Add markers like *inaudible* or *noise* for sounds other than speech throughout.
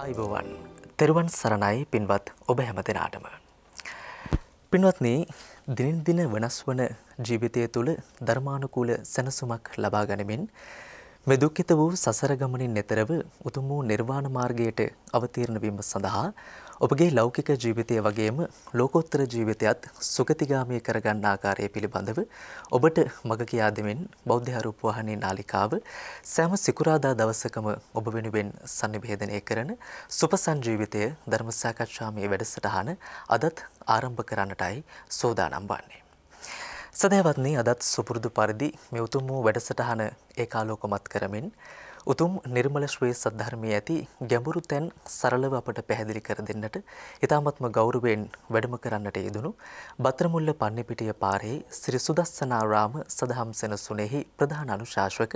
අයිබෝවන් තෙරුවන් සරණයි පින්වත් ඔබ හැම දෙනාටම. පින්වත්න දිනින් දින වෙනස් වන ජීවිතය තුළ ධර්මානුකූල සැනසුමක් ලබා ගනිමින් මෙදුක්කිත වූ සසරගමනින් නෙතරව උතුම් වූ නිර්වාණ මාර්ගයට අවතීරණ වීම සඳහා ඔබගේ ලෞකික ජීවිතය වගේම ලෝකෝත්තර ජීවිතයත් සුගතිගාමී කරගන්න ආකාරය පිළිබඳව ඔබට මඟ කියා දෙමින් බෞද්ධ රූපවාහිනී නාලිකාව සෑම සිකුරාදා දවසකම ඔබ වෙනුවෙන් sannivedanaya කරන සුපසන් ජීවිතය ධර්ම සාකච්ඡාමය වැඩසටහන අදත් ආරම්භ කරන්නටයි සෝදානම් වන්නේ. සදහවත්නි අදත් සුපුරුදු පරිදි මේ උතුම් වූ වැඩසටහන ඒකාලෝකමත් කරමින් උතුම් නිර්මල ශ්‍රේ සද්ධර්මයේ ඇති ගැඹුරු තැන් සරලව අපට පැහැදිලි කර දෙන්නට ඉතාමත්ම ගෞරවයෙන් වැඩම කරන්නට යෙදුණු බතරමුල්ල පන්නිපිටිය පාරේ ශ්‍රී සුදස්සනාරාම සදහම් සෙනසුනේහි ප්‍රධාන අනුශාසක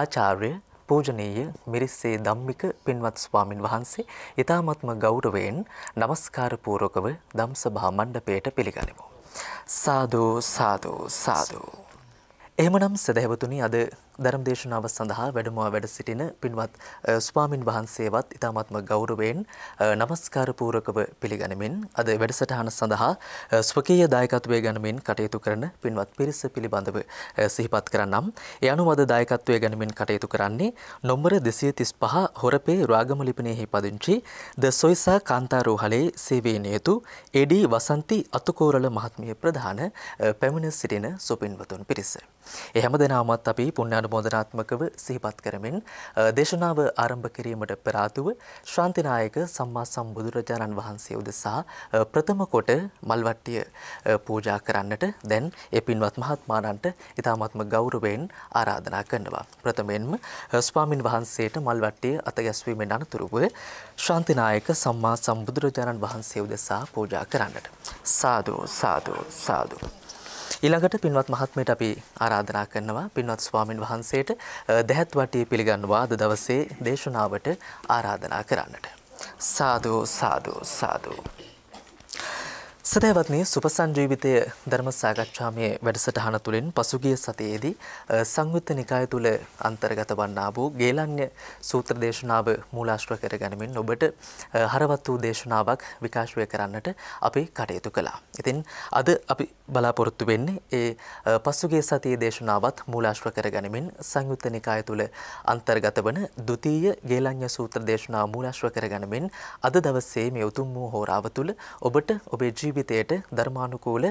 ආචාර්ය පූජනීය මිරිස්සේ ධම්මික පින්වත් ස්වාමින් වහන්සේ ඉතාමත්ම ගෞරවයෙන් নমස්කාර පූර්වකව ධම්සභා මණ්ඩපයට පිළිගනිමු. සාදු සාදු සාදු. එහෙමනම් සදහැවතුනි අද ධර්ම දේශනාව සඳහා වැඩමවා වැඩ සිටින පින්වත් ස්වාමින් වහන්සේවත් ඉතාමත්ම ගෞරවයෙන් নমස්කාර පූරකව පිළිගනිමින් අද වැඩසටහන සඳහා ස්වකීය දායකත්වයේ ගනිමින් කටයුතු කරන පින්වත් පිරිස පිළිබඳව සිහිපත් කරනම් ඒ අනුව අද දායකත්වයේ ගනිමින් කටයුතු කරන්නේ නොම්බර 235 හොරපේ රාගම ලිපිනයෙහි පදිංචි ද සොයිසා කාන්තාරෝහලේ සේවයේ නියුතු එඩී වසන්ති අතුකෝරළ මහත්මිය ප්‍රධාන පැමිණ සිටින සුපින්වතුන් පිරිස. ඒ හැම දිනමත් අපි පුණ්‍යානු අනුමෝදනාත්මකව සිහිපත් කරමින් දේශනාව ආරම්භ කිරීමට පෙර ආතුව ශාන්තිනායක සම්මා සම්බුදුරජාණන් වහන්සේ උදෙසා ප්‍රථම කොට මල්වට්ටිය පූජා කරන්නට දැන් ඒ පින්වත් මහත්මාණන්ට ඉතාමත්ම ගෞරවයෙන් ආරාධනා කරනවා. ප්‍රථමයෙන්ම ස්වාමින් වහන්සේට මල්වට්ටිය අත ගැස්වීමෙන් අනතුරුව ශාන්තිනායක සම්මා සම්බුදුරජාණන් වහන්සේ උදෙසා පූජා කරන්නට. සාදු සාදු සාදු. ඊළඟට පින්වත් මහත්මයට අපි ආරාධනා කරනවා පින්වත් ස්වාමින් වහන්සේට දැහැත් වටිය පිළිගන්න වාද දවසේ දේශනාවට ආරාධනා කරන්නට. සාදු සාදු සාදු සදෑවත්නය සුපසන් ජීවිතය ධර්ම සාකච්ඡාමය වැඩසටහන තුළින් පසුගිය සතියේදී සංයුත්ත නිකාය තුළ අන්තර්ගත වන්නා වූ ගේලන්්‍ය සූත්‍ර දේශනාව මූලාශ්ව කර ගැනමින් ඔබට හරවත් වූ දේශනාවක් විකාශවය කරන්නට අපි කටයුතු කළා. ඉතින් අද අපි බලාපොරොත්තු වෙන්නේ ඒ පසුගේ සතිය දේශනාවත් මූලාශ්ව කර ගැනමින් සංයුත්ත නිකාය තුළ අන්තර්ගත වන දුතීය ගේලං්‍ය සූත්‍ර දේශනා මූලාශ්ව කර ගැනමින් අද දවස්සේ මේ උතුම් වූ හෝරාව තුළ ඔබට ඔබේ ජීවි ජීවිතයට ධර්මානුකූල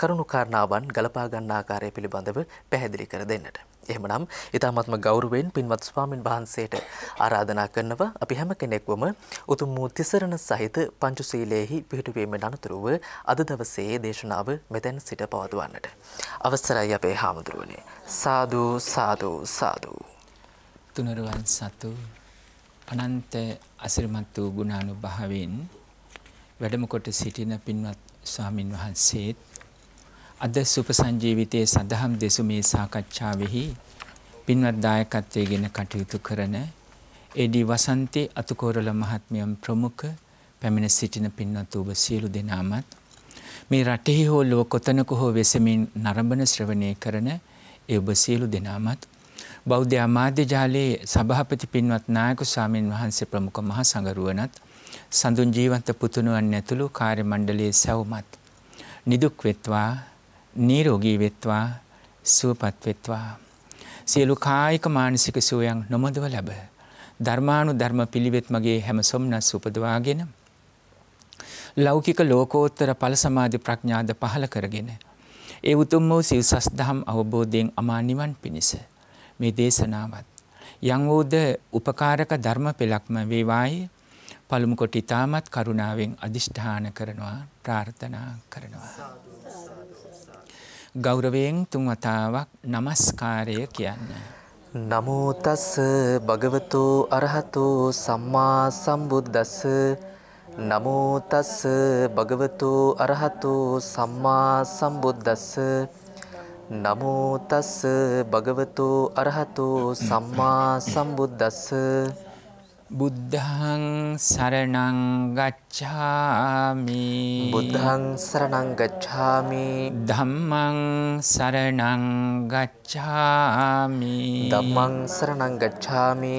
කරුණුකාරණාවන් ගලපා ගන්න ආකාරය පිළිබඳව පැහැදිලි කර දෙන්නට. එහෙමනම් ඉතාමත්ම ගෞරවයෙන් පින්වත් ස්වාමින් වහන්සේට ආරාධනා කරනවා අපි හැම කෙනෙක්වම උතුම් වූ තිසරණ සහිත පංචශීලයේහි පිහිටුවීමේ අනතුරුව අද දවසේ දේශනාව මෙතෙන් සිට පවත්වන්නට. අවසරයි අපේ හාමුදුරුවනේ. සාදු සාදු සාදු. තුනරුවන් සතු අනන්ත අසිරිමත් වූ ගුණානුභාවයෙන් වැඩමකොට සිටින පින්වත් ස්වාමින් වහන්සේත් අද සුප සංජීවිතයේ සඳහම් දෙසු මේ සාකච්ඡාවෙහි පින්වත් දායකත්වයේගෙන කටයුතු කරන ඒඩී වසන්තේ අතුකෝරළ මහත්මියම් ප්‍රමුඛ පැමිණ සිටින පින්වත් ඔබ සියලු දෙනාමත් මේ රටෙහි හෝ ලොව කොතනක හෝ වෙසමින් නරඹන ශ්‍රවණය කරන ඒ ඔබ සියලු දෙනාමත් බෞද්ධ අමාත්‍ය ජාලයේ සභාපති පින්වත් නායක ස්වාමින් වහන්සේ ප්‍රමුඛ මහ සංගරුවනත් සඳුන් ජීවන්ත පුතුණුවන් ඇතුළු කාර්ය මණ්ඩලයේ සැවමත් නිදුක් වෙත්වා නිරෝගී වෙත්වා සුවපත් වෙත්වා සියලු කායික මානසික සුවයන් නොමදව ලැබ ධර්මානු ධර්ම පිළිවෙත් මගේ හැම සොම්නස් උපදවාගෙන ලෞකික ලෝකෝත්තර ඵල සමාධි ප්‍රඥාද පහළ කරගෙන ඒ උතුම් වූ සිව් සස්දහම් අවබෝධයෙන් අමා නිවන් පිණිස මේ දේශනාවත් යං වූද උපකාරක ධර්ම පෙළක්ම වේවායේ පළමුකොට ඉතාමත් කරුණාවෙන් අධිෂ්ඨාන කරනවා ප්‍රාර්ථනා කරනවා. ගෞරවයෙන් තුන්වතාවක් නමස්කාරය කියන්න. නමෝතස්ස භගවතු අරහතු සම්මා සම්බුද්දස්ස නමෝතස්ස භගවතු අරහතු සම්මා සම්බුද්දස්ස නමෝතස්ස භගවතු අරහතු සම්මා සම්බුද්දස්ස බුද්ධං සරණං ගච්ඡාමි බුද්ධං සරණං ගච්ඡාමි ධම්මං සරණං ගච්ඡාමි ධම්මං සරණං ගච්ඡාමි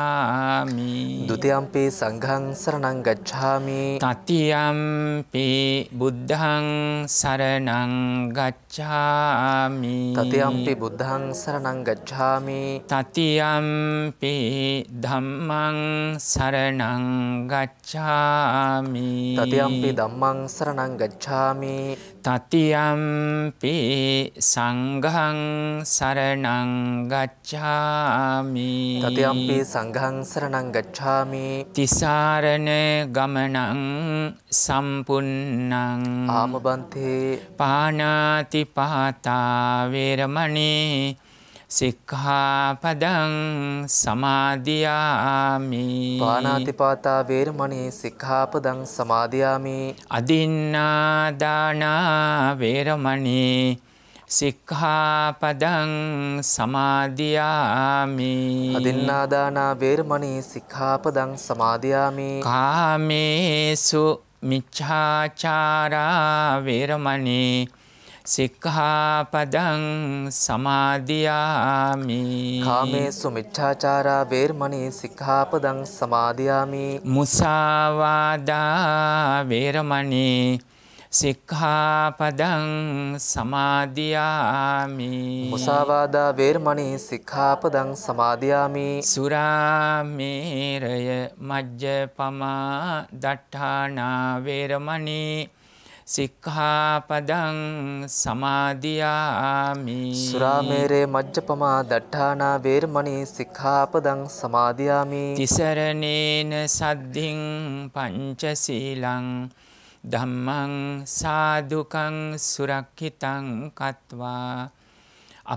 ගච්ඡාමි ဒုတိယံ පි සංඝං සරණං ගච්ඡාමි තතියම්පි බුද්ධං සරණං ගච්ඡාමි තතියම්පි බුද්ධං සරණං ගච්ඡාමි තතියම්පි ධම්මං සරණං ගච්ඡාමි තතියම්පි ධම්මං සරණං ගච්ඡාමි තතියම්පි සංඝං සරණං ගච්ඡාමි තතියම්පි සංඝං සරණං ගච්ඡාමි තිසරණ ගමනං සම්පුන්නං ආමබන්තේ පානාති පාතා වේරමණී සික්හාපදං සමාධයාමි පානාතිපාතා වේරමණී සික්හාපදං සමාධයාමි අදින්නාදානා වේරමණී සික්හාපදං සමාධයාමි අදින්නාදානා වේරමණී සික්හාපදං සමාධයාමි කාමේසු මිච්චාචාරා වේරමණී සික්හාපදං සමාධයාමි කාමේසු මිච්චාචාරා වේර්මණී සික්හාපදං සමාධයාමි මුසාවාදා වේරමණී සික්හාපදං සමාධයාමි මුසාවාදා වේර්මණී සික්හාපදං සමාධයාමි සුරාමේරය මජ්්‍ය පමා දට්ඨානා වේරමණී සික්හාපදං සමාධයාමි සුරාමේරේ මජ්්‍යපමා දට්ඨානා වේර්මණී සික්හාපදං සමාධයාමි තිසරණේන සද්ධින් පංචසීලං ධම්මං සාදුකං සුරක්හිතං කත්වා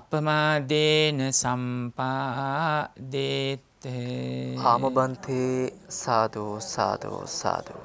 අපමාදේන සම්පාදේත ආමබන්තේ සාධෝ සාධෝ සාධෝ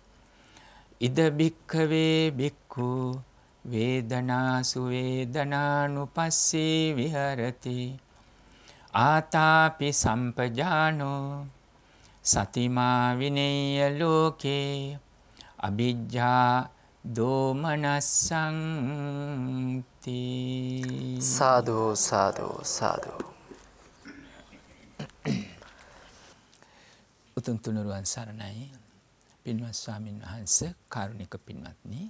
ඉද භික්ඛවේ භික්ඛු වේදනාසු වේදනානුපස්සී විහරති ආතාපි සම්පජානෝ සතිමා විනේය ලෝකේ අභිජ්ජා දෝමනස්සංති සාදු සාදු සාදු උතුම් තුනුරුවන් සරණයි පින්වත් ස්වාමින් වහන්ස කාරුණික පින්වත්නි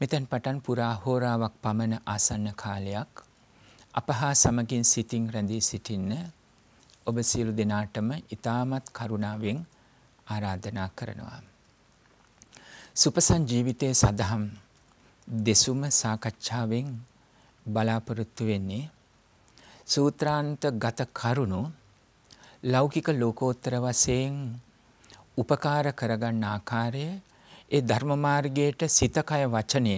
මෙතෙන් පටන් පුරා හෝරාවක් පමණ ආසන්න කාලයක් අප හා සමගින් සිතින් රැඳී සිටින්න ඔබ සියලු දෙනාටම ඊ타මත් කරුණාවෙන් ආරාධනා කරනවා සුපසන් ජීවිතයේ සදහම් දෙසුම සාකච්ඡාවෙන් බලාපොරොත්තු වෙන්නේ සූත්‍රාන්ත ගත කරුණු ලෞකික ලෝකෝත්තර වශයෙන් උපකාර කරගන්න ආකාරය ඒ ධර්ම මාර්ගයට සිත කය වචනය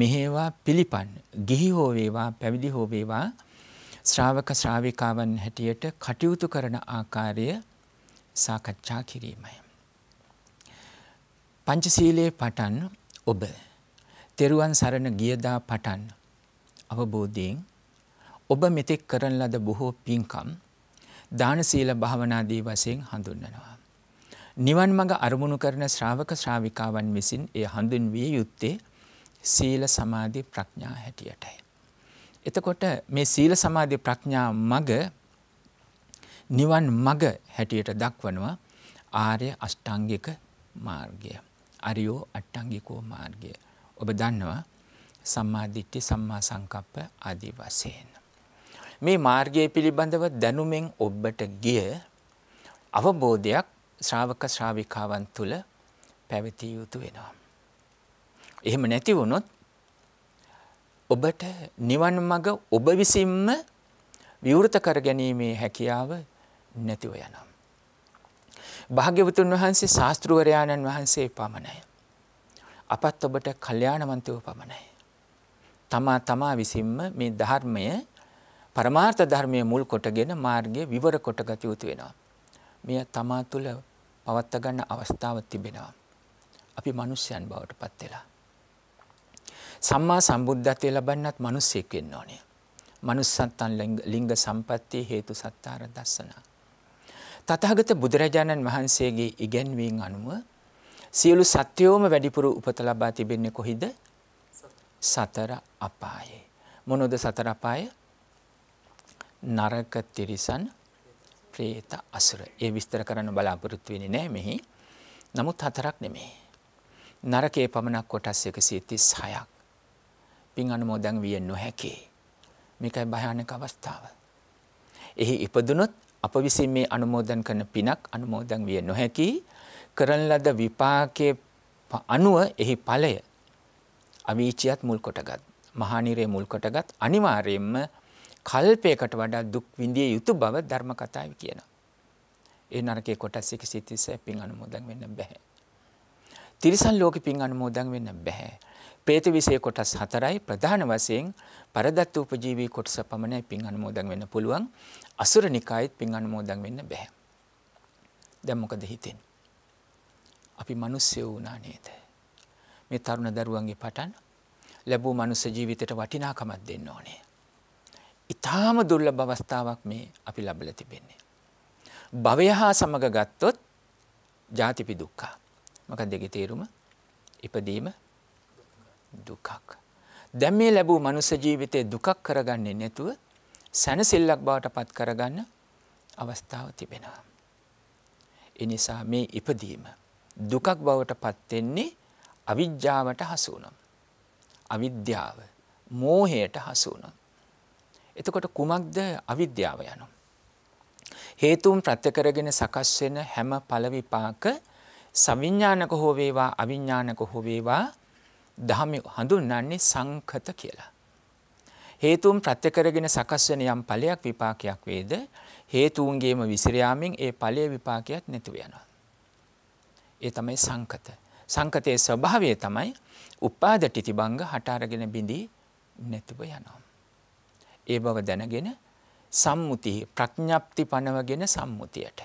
මෙහෙවා පිළිපන් ගිහි හෝ වේවා පැවිදි හෝ වේවා ශ්‍රාවක ශ්‍රාවිකාවන් හැටියට කටයුතු කරන ආකාරය සාකච්ඡා කිරීමයි පංචශීලයේ පටන් ඔබ තෙරුවන් සරණ ගියදා පටන් අවබෝධයෙන් ඔබ මෙතෙක් කරන ලද බොහෝ පින්කම් දාන සීල භාවනාදී වශයෙන් හඳුන්වනවා නිවන් මඟ අරමුණු කරන ශ්‍රාවක ශ්‍රාවිකාවන් විසින් එය හඳුන්විය යුත්තේ සීල සමාධි ප්‍රඥා හැටියටයි. එතකොට මේ සීල සමාධි ප්‍රඥා මග නිවන් මග හැටියට දක්වනවා ආර්ය අෂ්ටාංගික මාර්ගය. අරියෝ අට්ටංගිකෝ මාර්ගය. ඔබ දන්නවා සම්මාධිට්ටි සම්මා සංකප්ප අදි වශයෙන්. මේ මාර්ගය පිළිබඳව දැනුමෙන් ඔබට ගිය අවබෝධයක් ශ්‍රාවක ශ්‍රාවිකාවන් තුළ පැවතිය යුතු වෙනවා. එහෙම නැති වුණොත් ඔබට නිවන් මඟ ඔබ විසින්ම විවෘත කර ගැනීමේ හැකියාව නැතිව යනම්. භාග්‍යවතුන් වහන්සේ ශාස්තෘවරයාණන් වහන්සේ පමණයි. අපත් ඔබට කල්්‍යානවන්තව පමණයි. තමා තමා විසින්ම මේ ධර්මය පරමාර්ථ ධර්මය මුල් කොටගෙන මාර්ගය විවර කොටගත යුතු වෙනවා. මෙය තමා තුළ පවත්ත ගන්න අවස්ථාව තිබෙනවා. අපි මිනිස්යන් බවට පත් වෙලා. සම්මා සම්බුද්ධත්වය ලබන්නත් මිනිස්සෙක් වෙන්න ඕනේ. manussත්තන් ලිංග සම්පatti හේතු සත්තාර දස්සන. තථාගත බුදුරජාණන් වහන්සේගේ ඉගැන්වීම් අනුව සියලු සත්‍යයෝම වැඩිපුර උපත ලබා තිබෙන්නේ කොහිද? සතර අපායේ. මොනෝද සතර අපාය? නරක තිරිසන් ප්‍රේත අසුර ඒ විස්තර කරන්න බලාපොරොත්තු වෙන්නේ නැහැ මෙහි. නමුත් හතරක් නෙමෙයි. නරකයේ පමණක් කොටස් 136ක්. පින් අනුමෝදන් විය නොහැකි. මේකයි භයානක අවස්ථාව. එහි ඉපදුනොත් අප විසින් මේ අනුමෝදන් කරන පිනක් අනුමෝදන් විය නොහැකි. කරන ලද විපාකයේ අනුව එහි ඵලය අවීචියත් මුල් කොටගත්. මහානිරේ මුල් කොටගත් අනිවාර්යයෙන්ම කල්පයකට වඩා දුක් විඳිය යුතු බව ධර්ම කතාවේ කියනවා. ඒ නරකයේ කොටස් 136 පින් අනුමෝදන් වෙන්න බෑ. තිරිසන් ලෝකෙ පින් අනුමෝදන් වෙන්න බෑ. പ്രേත විශේෂ කොටස් හතරයි ප්‍රධාන වශයෙන් පරදත්ත උපජීවී කොටස පමණයි පින් අනුමෝදන් වෙන්න පුළුවන්. අසුර නිකායෙත් පින් අනුමෝදන් වෙන්න බෑ. දැන් මොකද හිතෙන්නේ? අපි මිනිස්සු වුණා නේද? මේ තරුණ දරුවන්ගේ පටන් ලැබූ මනුස්ස ජීවිතයට වටිනාකමක් දෙන්න ඕනේ. ඉතාම දුර්ල බවස්ථාවක් මේ අපි ලබල තිබෙන්නේ. භවය හා සමඟ ගත්තොත් ජාතිපි දුක්කා. මක දෙගෙ තේරුම ඉපදීම දුකක්. දැම් මේ ලැබූ මනුස ජීවිතය දුකක් කරගන්නේ නැතුව සැනසිල්ලක් බවට පත් කරගන්න අවස්ථාව තිබෙනවා. එනිසා මේ ඉපදීම දුකක් බවට පත්වෙන්නේ අවිද්‍යාවට හසුනම්. අවිද්‍යාව මෝහයට හසුනම්. එතකොට කුමක්ද අවිද්‍යාව යනු. හේතුන් ප්‍රත්‍ය කරගෙන සකස් වෙන හැම ඵල විපාක සවිඥානික හෝ වේවා අවිඥානික හෝ වේවා ධම්ම හඳුන්වන්නේ සංකත කියලා. හේතුන් ප්‍රත්‍ය කරගෙන සකස් වෙන යම් ඵලයක් විපාකයක් වේද හේතුන්ගේම විසිර යාමෙන් ඒ ඵලයේ විපාකයක් නැතුව යනවා. ඒ තමයි සංකත. සංකතයේ ස්වභාවය තමයි උපාදටි තිබංග හට අරගෙන බිඳී නැතුව යනවා. ඒ බව දැනගෙන සම්මුති ප්‍රඥප්ති පනවගෙන සම්මුතියට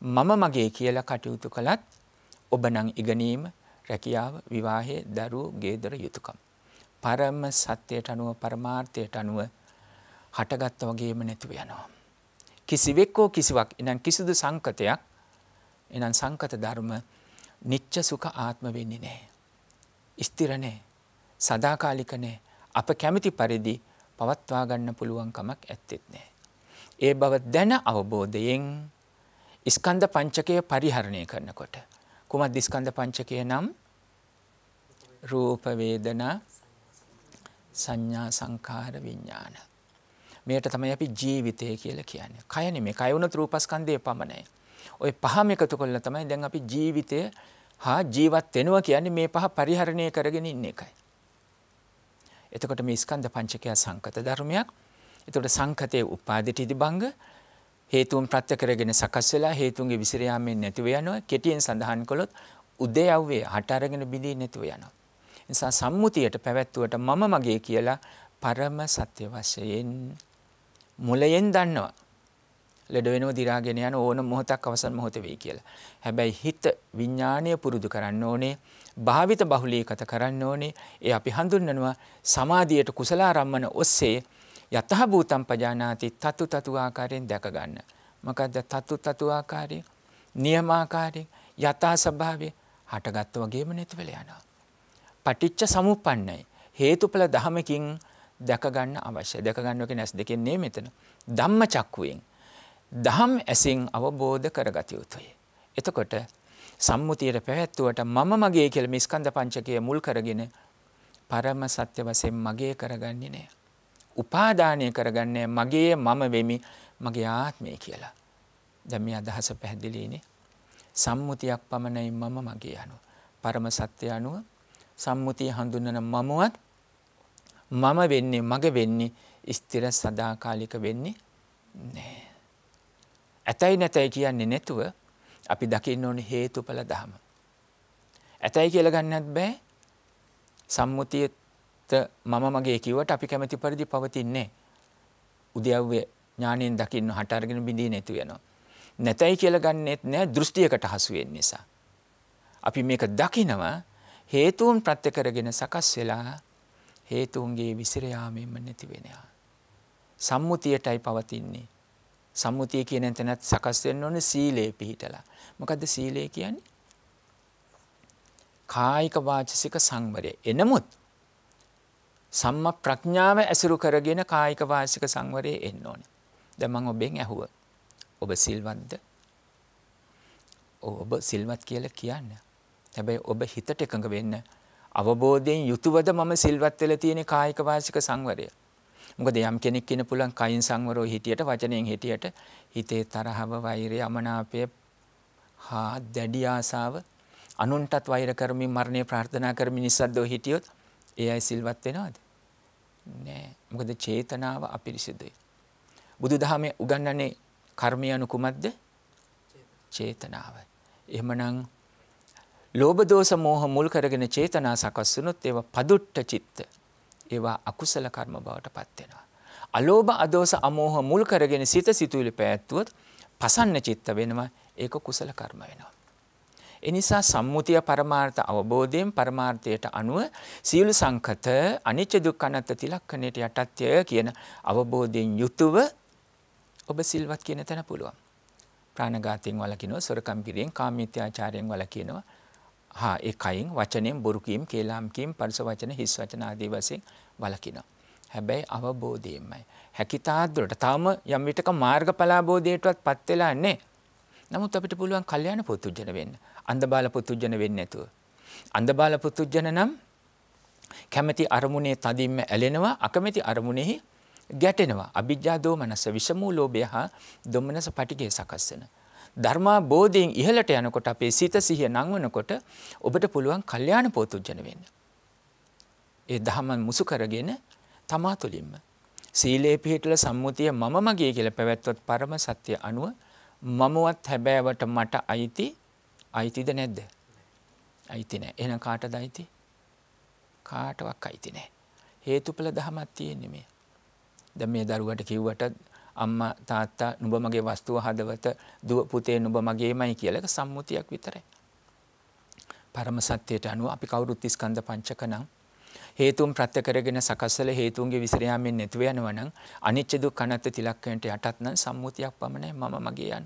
මම මගේ කියලා කටයුතු කළත් ඔබ නම් ඉගෙනීම රැකියාව විවාහයේ දරුවෝ ගේදර යුතුයකම් පරම සත්‍යයට අනුව පරමාර්ථයට අනුව හටගත්ත වගේම නැතුව යනවා කිසිවෙක් හෝ කිසිවක් එනම් කිසිදු සංකතයක් එනම් සංකත ධර්ම නිච්ච සුඛ ආත්ම වෙන්නේ නැහැ ස්ථිර නැහැ සදාකාලික නැහැ අප කැමති පරිදි පවත්වා ගන්න පුළුවන් කමක් ඇත්තෙත් නැහැ. ඒ බව දැන අවබෝධයෙන් ස්කන්ධ පංචකය පරිහරණය කරනකොට කුමක්ද ස්කන්ධ පංචකය නම් රූප වේදනා සංඥා සංකාර විඥාන මේකට තමයි අපි ජීවිතය කියලා කියන්නේ. කය නෙමෙයි. කය වුණත් රූපස්කන්ධය පමණයි. ওই පහම එකතු කළා තමයි දැන් අපි ජීවිතය හා ජීවත් වෙනවා කියන්නේ මේ පහ පරිහරණය කරගෙන ඉන්න එකයි. එතකොට මේ ස්කන්ධ පංචකය සංකත ධර්මයක්. එතකොට සංකතයේ උපාදිතීති භංග හේතුන් ප්‍රත්‍ය කරගෙන සකස් වෙලා හේතුන්ගේ විසිර යාමෙන් නැතිව යනවා. කෙටියෙන් සඳහන් කළොත් උදේයව්වේ හට අරගෙන බිඳී නැතිව යනවා. නිසා සම්මුතියට පැවැත්වුවට මම මගේ කියලා පරම සත්‍ය වශයෙන් මුලයෙන් දන්නවා. ලෙඩ වෙනව දිරාගෙන යන ඕන මොහොතක් අවසන් මොහොත වෙයි කියලා. හැබැයි හිත විඥාණය පුරුදු කරන්න ඕනේ. භාවිත බහුලීකත කරන්න ඕනේ. ඒ අපි හඳුන්වනවා සමාධියට කුසලාරම්මන ඔස්සේ යතහ භූතම් පජානාති තතු තතු ආකාරයෙන් දැක ගන්න. මොකද්ද තතු තතු ආකාරය? නියමාකාරයෙන් යථා ස්වභාවය හටගත් වගේම නැති වෙලා යනවා. පටිච්ච සමුප්පන්නයි. හේතුඵල ධමකින් දැක ගන්න අවශ්‍ය. දැක ගන්න එක නැස් දෙකෙන් නේ මෙතන. ධම්ම චක්කුවෙන් දහම් ඇසින් අවබෝධ කරගත යුතුයි. එතකොට සම්මුතියට පැවැත්තුවට මම මගේ කියල මිස්කන්ධ පංචකය මුල් කරගෙන පරම සත්‍ය වසයෙන් මගේ කරගන්නේ නෑ. උපාධානය කරගන්නේ මගේ මම වෙමි මගේ ආත්මය කියලා. දැම අදහස පැහැදිලීනේ සම්මුතියක් පමණයි මම මගේ යනු. පරම සත්‍ය අනුව සම්මුතිය හඳුන්නන මමුවත් මම වෙන්නේ මග වෙන්නේ ස්තිර සදාකාලික වෙන්නේ නෑ. ඇතැයි නැතැයි කියන්නේ නැතුව අපි දකින්න ඕන හේතුඵල දහම. ඇතැයි කියලා ගන්නත් බෑ සම්මුතියට මම මගේ කිව්වට අපි කැමති පරිදි පවතින්නේ උද්‍යව්‍ය ඥාණයෙන් දකින්න හට අරගෙන බිඳී නැතු වෙනවා. නැතැයි කියලා ගන්නෙත් නෑ දෘෂ්ටියකට හසු වෙන නිසා. අපි මේක දකිනවා හේතුන් ප්‍රත්‍ය කරගෙන සකස් වෙලා හේතුන්ගේ විසිර යාමෙන්ම නැති වෙනවා. සම්මුතියටයි පවතින්නේ සම්මුතිය කියන තැනත් සකස් වෙන්න ඕනේ සීලේ පිහිටලා. මොකද්ද සීලය කියන්නේ? කායික වාචසික සංවරය. එනමුත් සම්මා ප්‍රඥාව ඇසුරු කරගෙන කායික වාචසික සංවරයේ එන්න ඕනේ. දැන් මම ඔබෙන් ඇහුවා. ඔබ සිල්වත්ද? ඔබ සිල්වත් කියලා කියන්න. හැබැයි ඔබ හිතට එකඟ වෙන්න අවබෝධයෙන් යුතුවද මම සිල්වත් වෙලා තියෙන කායික වාචික සංවරය. මොකද යම් කෙනෙක් ඉන්න පුළුවන් කයින් සංවරෝ හිටියට වචනයෙන් හිටියට හිතේ තරහව වෛරය අමනාපය හා දැඩි ආසාව අනුන්ටත් වෛර කරමින් මරණය ප්‍රාර්ථනා කරමින් නිස්සද්දව හිටියොත් ඒ අය සිල්වත් වෙනවද නෑ මොකද චේතනාව අපිරිසිදුයි බුදුදහමේ උගන්වන්නේ කර්මය anu කුමක්ද චේතනාව එහෙමනම් ලෝභ දෝෂ මෝහ මුල් කරගෙන චේතනා සකස් වුණොත් ඒවා පදුට්ට චිත්ත ඒවා අකුසල කර්ම බවට පත් වෙනවා. අලෝභ අදෝස අමෝහ මුල් කරගෙන සිත සිතුවිලි පැවැත්වුවොත් පසන්න චිත්ත වෙනවා ඒක කුසල කර්ම වෙනවා. එනිසා සම්මුතිය පරමාර්ථ අවබෝධයෙන් පරමාර්ථයට අනුව සියලු සංකත අනිච්ච දුක්ඛ අනාත්ත තිලක්කණයට යටත්ය කියන අවබෝධයෙන් යුතුව ඔබ සිල්වත් කියන තැන පුළුවන්. ප්‍රාණඝාතයෙන් වළකිනවා, සොරකම් කිරීමෙන්, කාමීත්‍යාචාරයෙන් වළකිනවා. හා ඒ කයින්, වචනයෙන්, බොරු කීම්, කේලම් කීම්, පරිස වචන, හිස් වචන ආදී වශයෙන් වලකිනවා. හැබැයි අවබෝධයෙන්මයි. හැකිතාදුරට තාම යම් විටක මාර්ගඵලාබෝධයටවත් පත් වෙලා නැහැ. නමුත් අපිට පුළුවන් කල්යාණ පුතුජන වෙන්න. අන්දබාල පුතුජන වෙන්නේ නැතුව. අන්දබාල පුතුජන නම් කැමැති අරමුණේ තදින්ම ඇලෙනවා අකමැති අරමුණෙහි ගැටෙනවා. අභිජ්ජා දෝමනස විෂමූ ලෝභය හා දොමනස පටිගය සකස් වෙනවා. ධර්මා බෝධයෙන් ඉහළට යනකොට අපේ සිත සිහිය නංවනකොට ඔබට පුළුවන් කල්යාණ පෝතුජන වෙන්න. ඒ දහමන් මුසු කරගෙන තමා තුළින්ම සීලේ පිහිටල සම්මුතිය මම මගේ කියලා පැවැත්වොත් පරම සත්‍ය අනුව මමවත් හැබෑවට මට අයිති අයිතිද නැද්ද? අයිති නැහැ. එහෙනම් කාටද අයිති? කාටවත් අයිති නැහැ. හේතුඵල ධමයක් තියෙන්නේ මේ. දැන් මේ දරුවට කිව්වට අම්මා තාත්තා නුඹ මගේ වස්තුව හදවත දුව පුතේ නුඹ මගේමයි කියලා සම්මුතියක් විතරයි. පරම සත්‍යයට අනුව අපි කවුරුත් ස්කන්ධ පංචක නම් හේතුන් ප්‍රත්‍ය කරගෙන සකස්සල හේතුන්ගේ විසර යාමෙන් නැතුව යනවා නම් අනිච්ච දුක් අනත්ත් තිලක්කයන්ට යටත් නම් සම්මුතියක් පමණයි මම මගේ යන.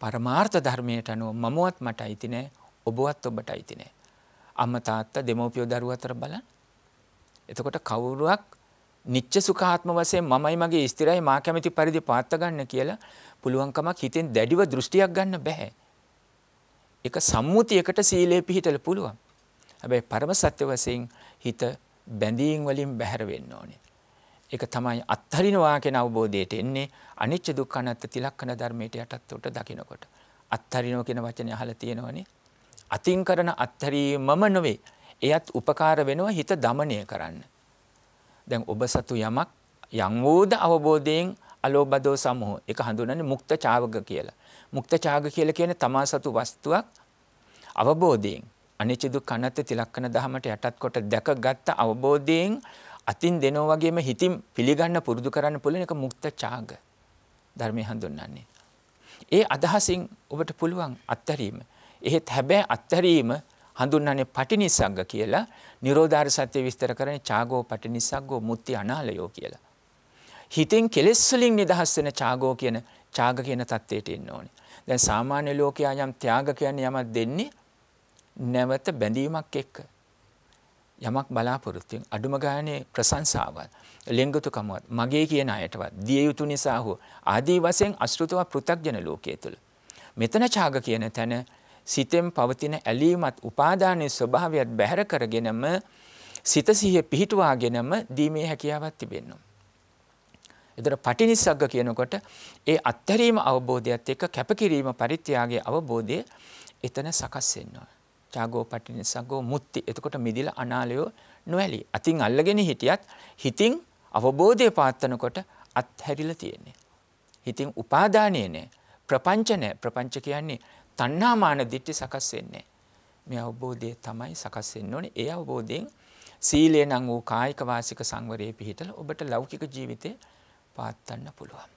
පරමාර්ථ ධර්මයට අනුව මමවත් මට අයිති නෑ ඔබවත් ඔබට අයිති නෑ. අම්මා තාත්තා දෙමව්පියෝ දරුවෝ අතර බලන්න. එතකොට කවුරුවක් නිච්ච සුඛාත්ම වශයෙන් මමයි මගේ ස්ථිරයි මා කැමති පරිදි පාත්ත ගන්න කියලා පුළුවන්කමක් හිතෙන් දැඩිව දෘෂ්ටියක් ගන්න බෑ. ඒක සම්මුතියකට සීලය පිහිටල පුළුවන්. හැබැයි පරම සත්‍ය වශයෙන් හිත බැඳීම් වලින් බැහැර වෙන්න ඕනේ. ඒක තමයි අත්හරිනවා කියන අවබෝධයට එන්නේ අනිච්ච දුක්ඛ අනාත්ත තිලක්කන ධර්මයට යටත් උට දකිනකොට. අත්හරිනවා කියන වචනේ අහලා තියෙනවනේ. අතින් කරන අත්හැරීමම නොවේ. එයත් උපකාර වෙනවා හිත দমনය කරන්න. දැන් ඔබ සතු යමක් යම් වූද අවබෝධයෙන් අලෝබදෝ සමෝ ඒක හඳුනන්නේ මුක්ත චාවක කියලා. මුක්ත චාග කියලා කියන්නේ තමා සතු වස්තුවක් අවබෝධයෙන් අනිච්ච දුක්ඛ අනාත්ම තිලක්කන දහමට යටත් කොට දැකගත් අවබෝධයෙන් අතින් දෙනෝ වගේම හිතින් පිළිගන්න පුරුදු කරන්න පුළුවන් එක මුක්ත ඡාග ධර්මයේ හඳුන්වන්නේ. ඒ අදහසින් ඔබට පුළුවන් අත්හැරීම. එහෙත් හැබැයි අත්හැරීම හඳුන්වන්නේ පටිනිසග්ග කියලා නිරෝධාර සත්‍ය විස්තර කරන්නේ ඡාගෝ පටිනිසග්ගෝ මුත්‍ති අනාලයෝ කියලා. හිතෙන් කෙලෙස් වලින් නිදහස් වෙන ඡාගෝ කියන ඡාග කියන தത്വයට එන්න ඕනේ. දැන් සාමාන්‍ය ලෝකයා යම් ත්‍යාග කියන්නේ යමක් දෙන්නේ නැවත බැඳීමක් එක්ක යමක් බලාපොරොත්තුෙන් අඩුම ගානේ ප්‍රශංසාවත් ලෙංගතුකමවත් මගේ කියන අයටවත් දිය යුතු නිසා හෝ ආදී වශයෙන් අශෘතව පෘථග්ජන ලෝකයේ තුල මෙතන ඡාග කියන තැන සිතෙන් පවතින ඇලීමත් උපාදානයේ ස්වභාවයත් බැහැර කරගෙනම සිත සිහිය පිහිටුවාගෙනම දීමේ හැකියාවක් තිබෙනවා. එතන පටිනිස්සග්ග කියනකොට ඒ අත්හැරීම අවබෝධයත් එක්ක කැපකිරීම පරිත්‍යාගයේ අවබෝධය එතන සකස් වෙනවා. චාගෝ පටිනිසගෝ මුත්ති එතකොට මිදිල අනාලයෝ නොවැලි. අතින් අල්ලගෙන හිටියත් හිතින් අවබෝධය පාත්තනකොට අත්හැරිල තියෙන්නේ. හිතින් උපාධානය නෑ ප්‍රපංචනෑ ප්‍රපංච කියන්නේ තන්නාමාන දිට්ටි සකස්වෙන්නේ. මේ අවබෝධය තමයි සකස්වෙන්න ඕනේ ඒ අවබෝධයෙන් සීලය නං වූ කායිකවාසික සංවරයේ පිහිටල ඔබට ලෞකික ජීවිතය පාත්තන්න පුළුවන්.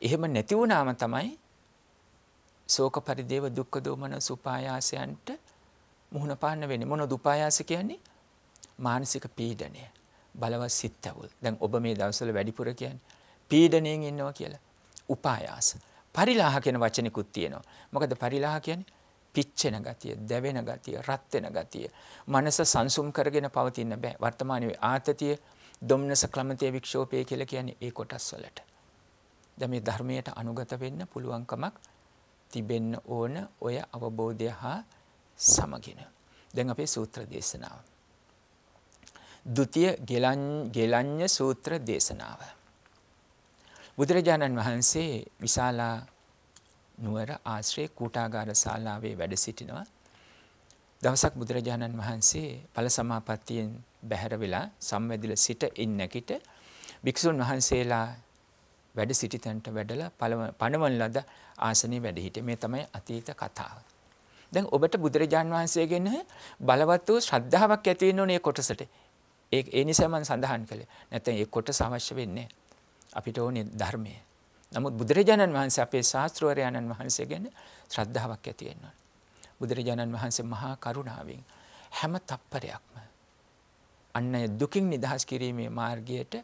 එහෙම නැතිවුණාම තමයි සෝක පරිදේව දුක්ක දෝමන සුපායාසයන්ට මුහුණ පාන්න වෙන්නේ මොන දුපායාස කියන්නේ මානසික පීඩනය බලවත් සිත්තවුල් දැන් ඔබ මේ දවසල වැඩිපුර කියන්නේ පීඩණයෙන් ඉන්නවා කියලා උපායාස පරිලාහ කියන වචනෙකුත් තියෙනවා මොකද පරිලාහ කියන්නේ පිච්චෙන ගතිය දැවෙන ගතිය රත් වෙන ගතිය මනස සංසුම් කරගෙන පවතින්න බෑ වර්තමානයේ ආතතිය දොම්නස ක්‍රමතේ වික්ෂෝපය කියලා කියන්නේ ඒ කොටස් වලට දැන් මේ ධර්මයට අනුගත වෙන්න පුළුවන්කමක් තිබෙන්න ඕන ඔය අවබෝධය හා සමගින. දැන් අපේ සූත්‍ර දේශනාව. ဒုတိ ය ගෙලඤ්ඤ සූත්‍ර දේශනාව. බුදුරජාණන් වහන්සේ විශාලා නුවර ආශ්‍රේ කූටාගාර ශාලාවේ වැඩ සිටිනවා. දවසක් බුදුරජාණන් වහන්සේ ඵල සමාපත්තියෙන් බැහැර වෙලා සම්වැදිල සිට ඉන්නකිට භික්ෂුන් වහන්සේලා වැඩ සිටි තැනට වැඩලා පණවන ලද ආසනයේ වැඩ හිටියේ. මේ තමයි අතීත කතාව. දැන් ඔබට බුදුරජාන් වහන්සේ ගැන බලවත් වූ ශ්‍රද්ධාවක් ඇති වෙන්න ඕනේ කොටසට. ඒ ඒ නිසා මම සඳහන් කළේ. නැත්නම් ඒ කොටස අවශ්‍ය වෙන්නේ අපිට ඕනේ ධර්මය. නමුත් බුදුරජාණන් වහන්සේ අපේ ශාස්ත්‍රවරයාණන් වහන්සේ ගැන ශ්‍රද්ධාවක් ඇති වෙන්න බුදුරජාණන් වහන්සේ මහා කරුණාවෙන් හැම තප්පරයක්ම අන්න දුකින් නිදහස් කිරීමේ මාර්ගයට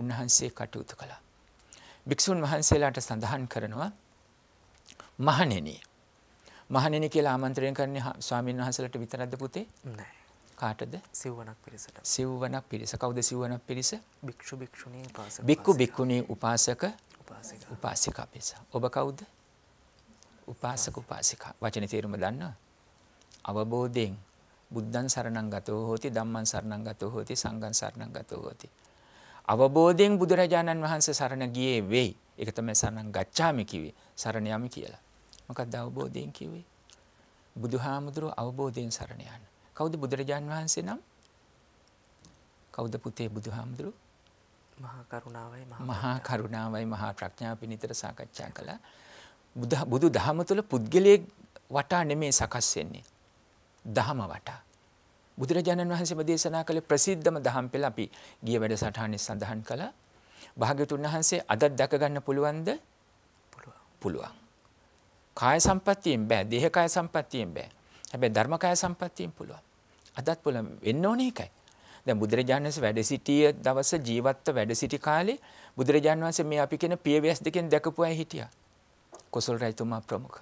උන්වහන්සේ කටයුතු කළා. භික්ෂුන් වහන්සේලාට සඳහන් කරනවා මහණෙනි මහණෙනි කියලා ආමන්ත්‍රණය කරන්නේ ස්වාමීන් වහන්සේලාට විතරක්ද පුතේ? නෑ. කාටද? සිව්වණක් පිරිසට. සිව්වණක් පිරිස. කවුද සිව්වණක් පිරිස? භික්ෂු භික්ෂුණී උපාසක. භික්ඛු භික්ඛුණී උපාසක උපාසිකා. උපාසිකා පිරිස. ඔබ කවුද? උපාසක උපාසිකා. වචනේ තේරුම දන්නවද? අවබෝධයෙන් බුද්ධං සරණං ගතෝ හෝති ධම්මං සරණං ගතෝ හෝති සංඝං සරණං ගතෝ හෝති. අවබෝධයෙන් බුදුරජාණන් වහන්සේ සරණ ගියේ වෙයි. ඒක තමයි සරණං ගච්ඡාමි කිව්වේ. සරණ යමි කියලා. මොකක්ද අවබෝධයෙන් කිව්වේ? බුදුහාමුදුරුව අවබෝධයෙන් සරණ යන. කවුද බුදුරජාන් වහන්සේ නම්? කවුද පුතේ බුදුහාමුදුරුව? මහා කරුණාවයි මහා කරුණාවයි මහා ප්‍රඥාව පිණිතර සාකච්ඡා කළා. බුදු බුදු දහම තුළ පුද්ගලයේ වටා නෙමේ සකස් වෙන්නේ. දහම වටා. බුදුරජාණන් වහන්සේම දේශනා කළ ප්‍රසිද්ධම දහම් පෙළ අපි ගිය වැඩසටහනේ සඳහන් කළා. භාග්‍යතුන් වහන්සේ අදත් දැක ගන්න පුළුවන්ද? පුළුවන්. කාය සම්පත්තියෙන් බෑ දේහකාය සම්පත්තියෙන් බෑ. හැබැයි ධර්මකාය සම්පත්තියෙන් පුළුවන්. අදත් පුළුවන් වෙන්න ඕනේ එකයි. දැන් බුදුරජාණන් වහන්සේ වැඩ සිටිය දවස ජීවත්ව වැඩ සිටි කාලේ බුදුරජාණන් වහන්සේ මේ අපි කියන පියවැස් දෙකෙන් දැකපු අය හිටියා. කොසල් රජතුමා ප්‍රමුඛ.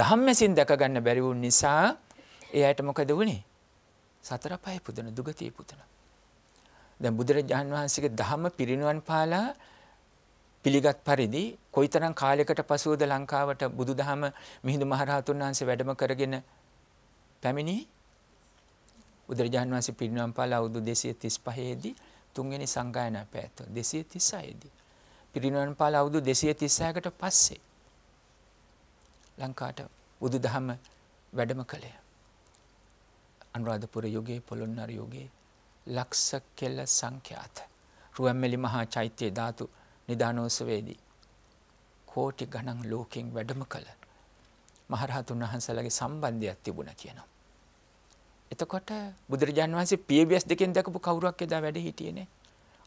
ධම්මසින් දැක ගන්න බැරි වුන නිසා එයාට මොකද වුනේ? සතර පහේ පුදන දුගතිය පුදන. දැන් බුදුරජාණන් වහන්සේගේ ධම්ම පිරිනුවන් පාලා පිළිගත් පරිදි කොයිතරම් කාලයකට පසුවද ලංකාවට බුදුදහම මිහිඳු මහරහතුන් වහන්සේ වැඩම කරගෙන පැමිණි බුදුරජාන් වහන්සේ පිරිනවම් පාලා අවුරුදු 235 දී තුන්වෙනි සංගායනා පැවැත්වුවා 236 දී පිරිනවම් පාලා අවුරුදු 236කට පස්සේ ලංකාවට බුදුදහම වැඩම කළේ අනුරාධපුර යුගයේ පොළොන්නරු යුගයේ ලක්ෂ කෙල සංඛ්‍යාත රුවන්මැලි මහා චෛත්‍ය ධාතු නිදානෝසවේදී කෝටි ගණන් ලෝකෙන් වැඩම කළ මහරහතුන් වහන්සේලාගේ සම්බන්ධයක් තිබුණා කියනවා. එතකොට බුදුරජාන් වහන්සේ PBS දෙකෙන් දැකපු කවුරක් එදා වැඩ හිටියේ නේ.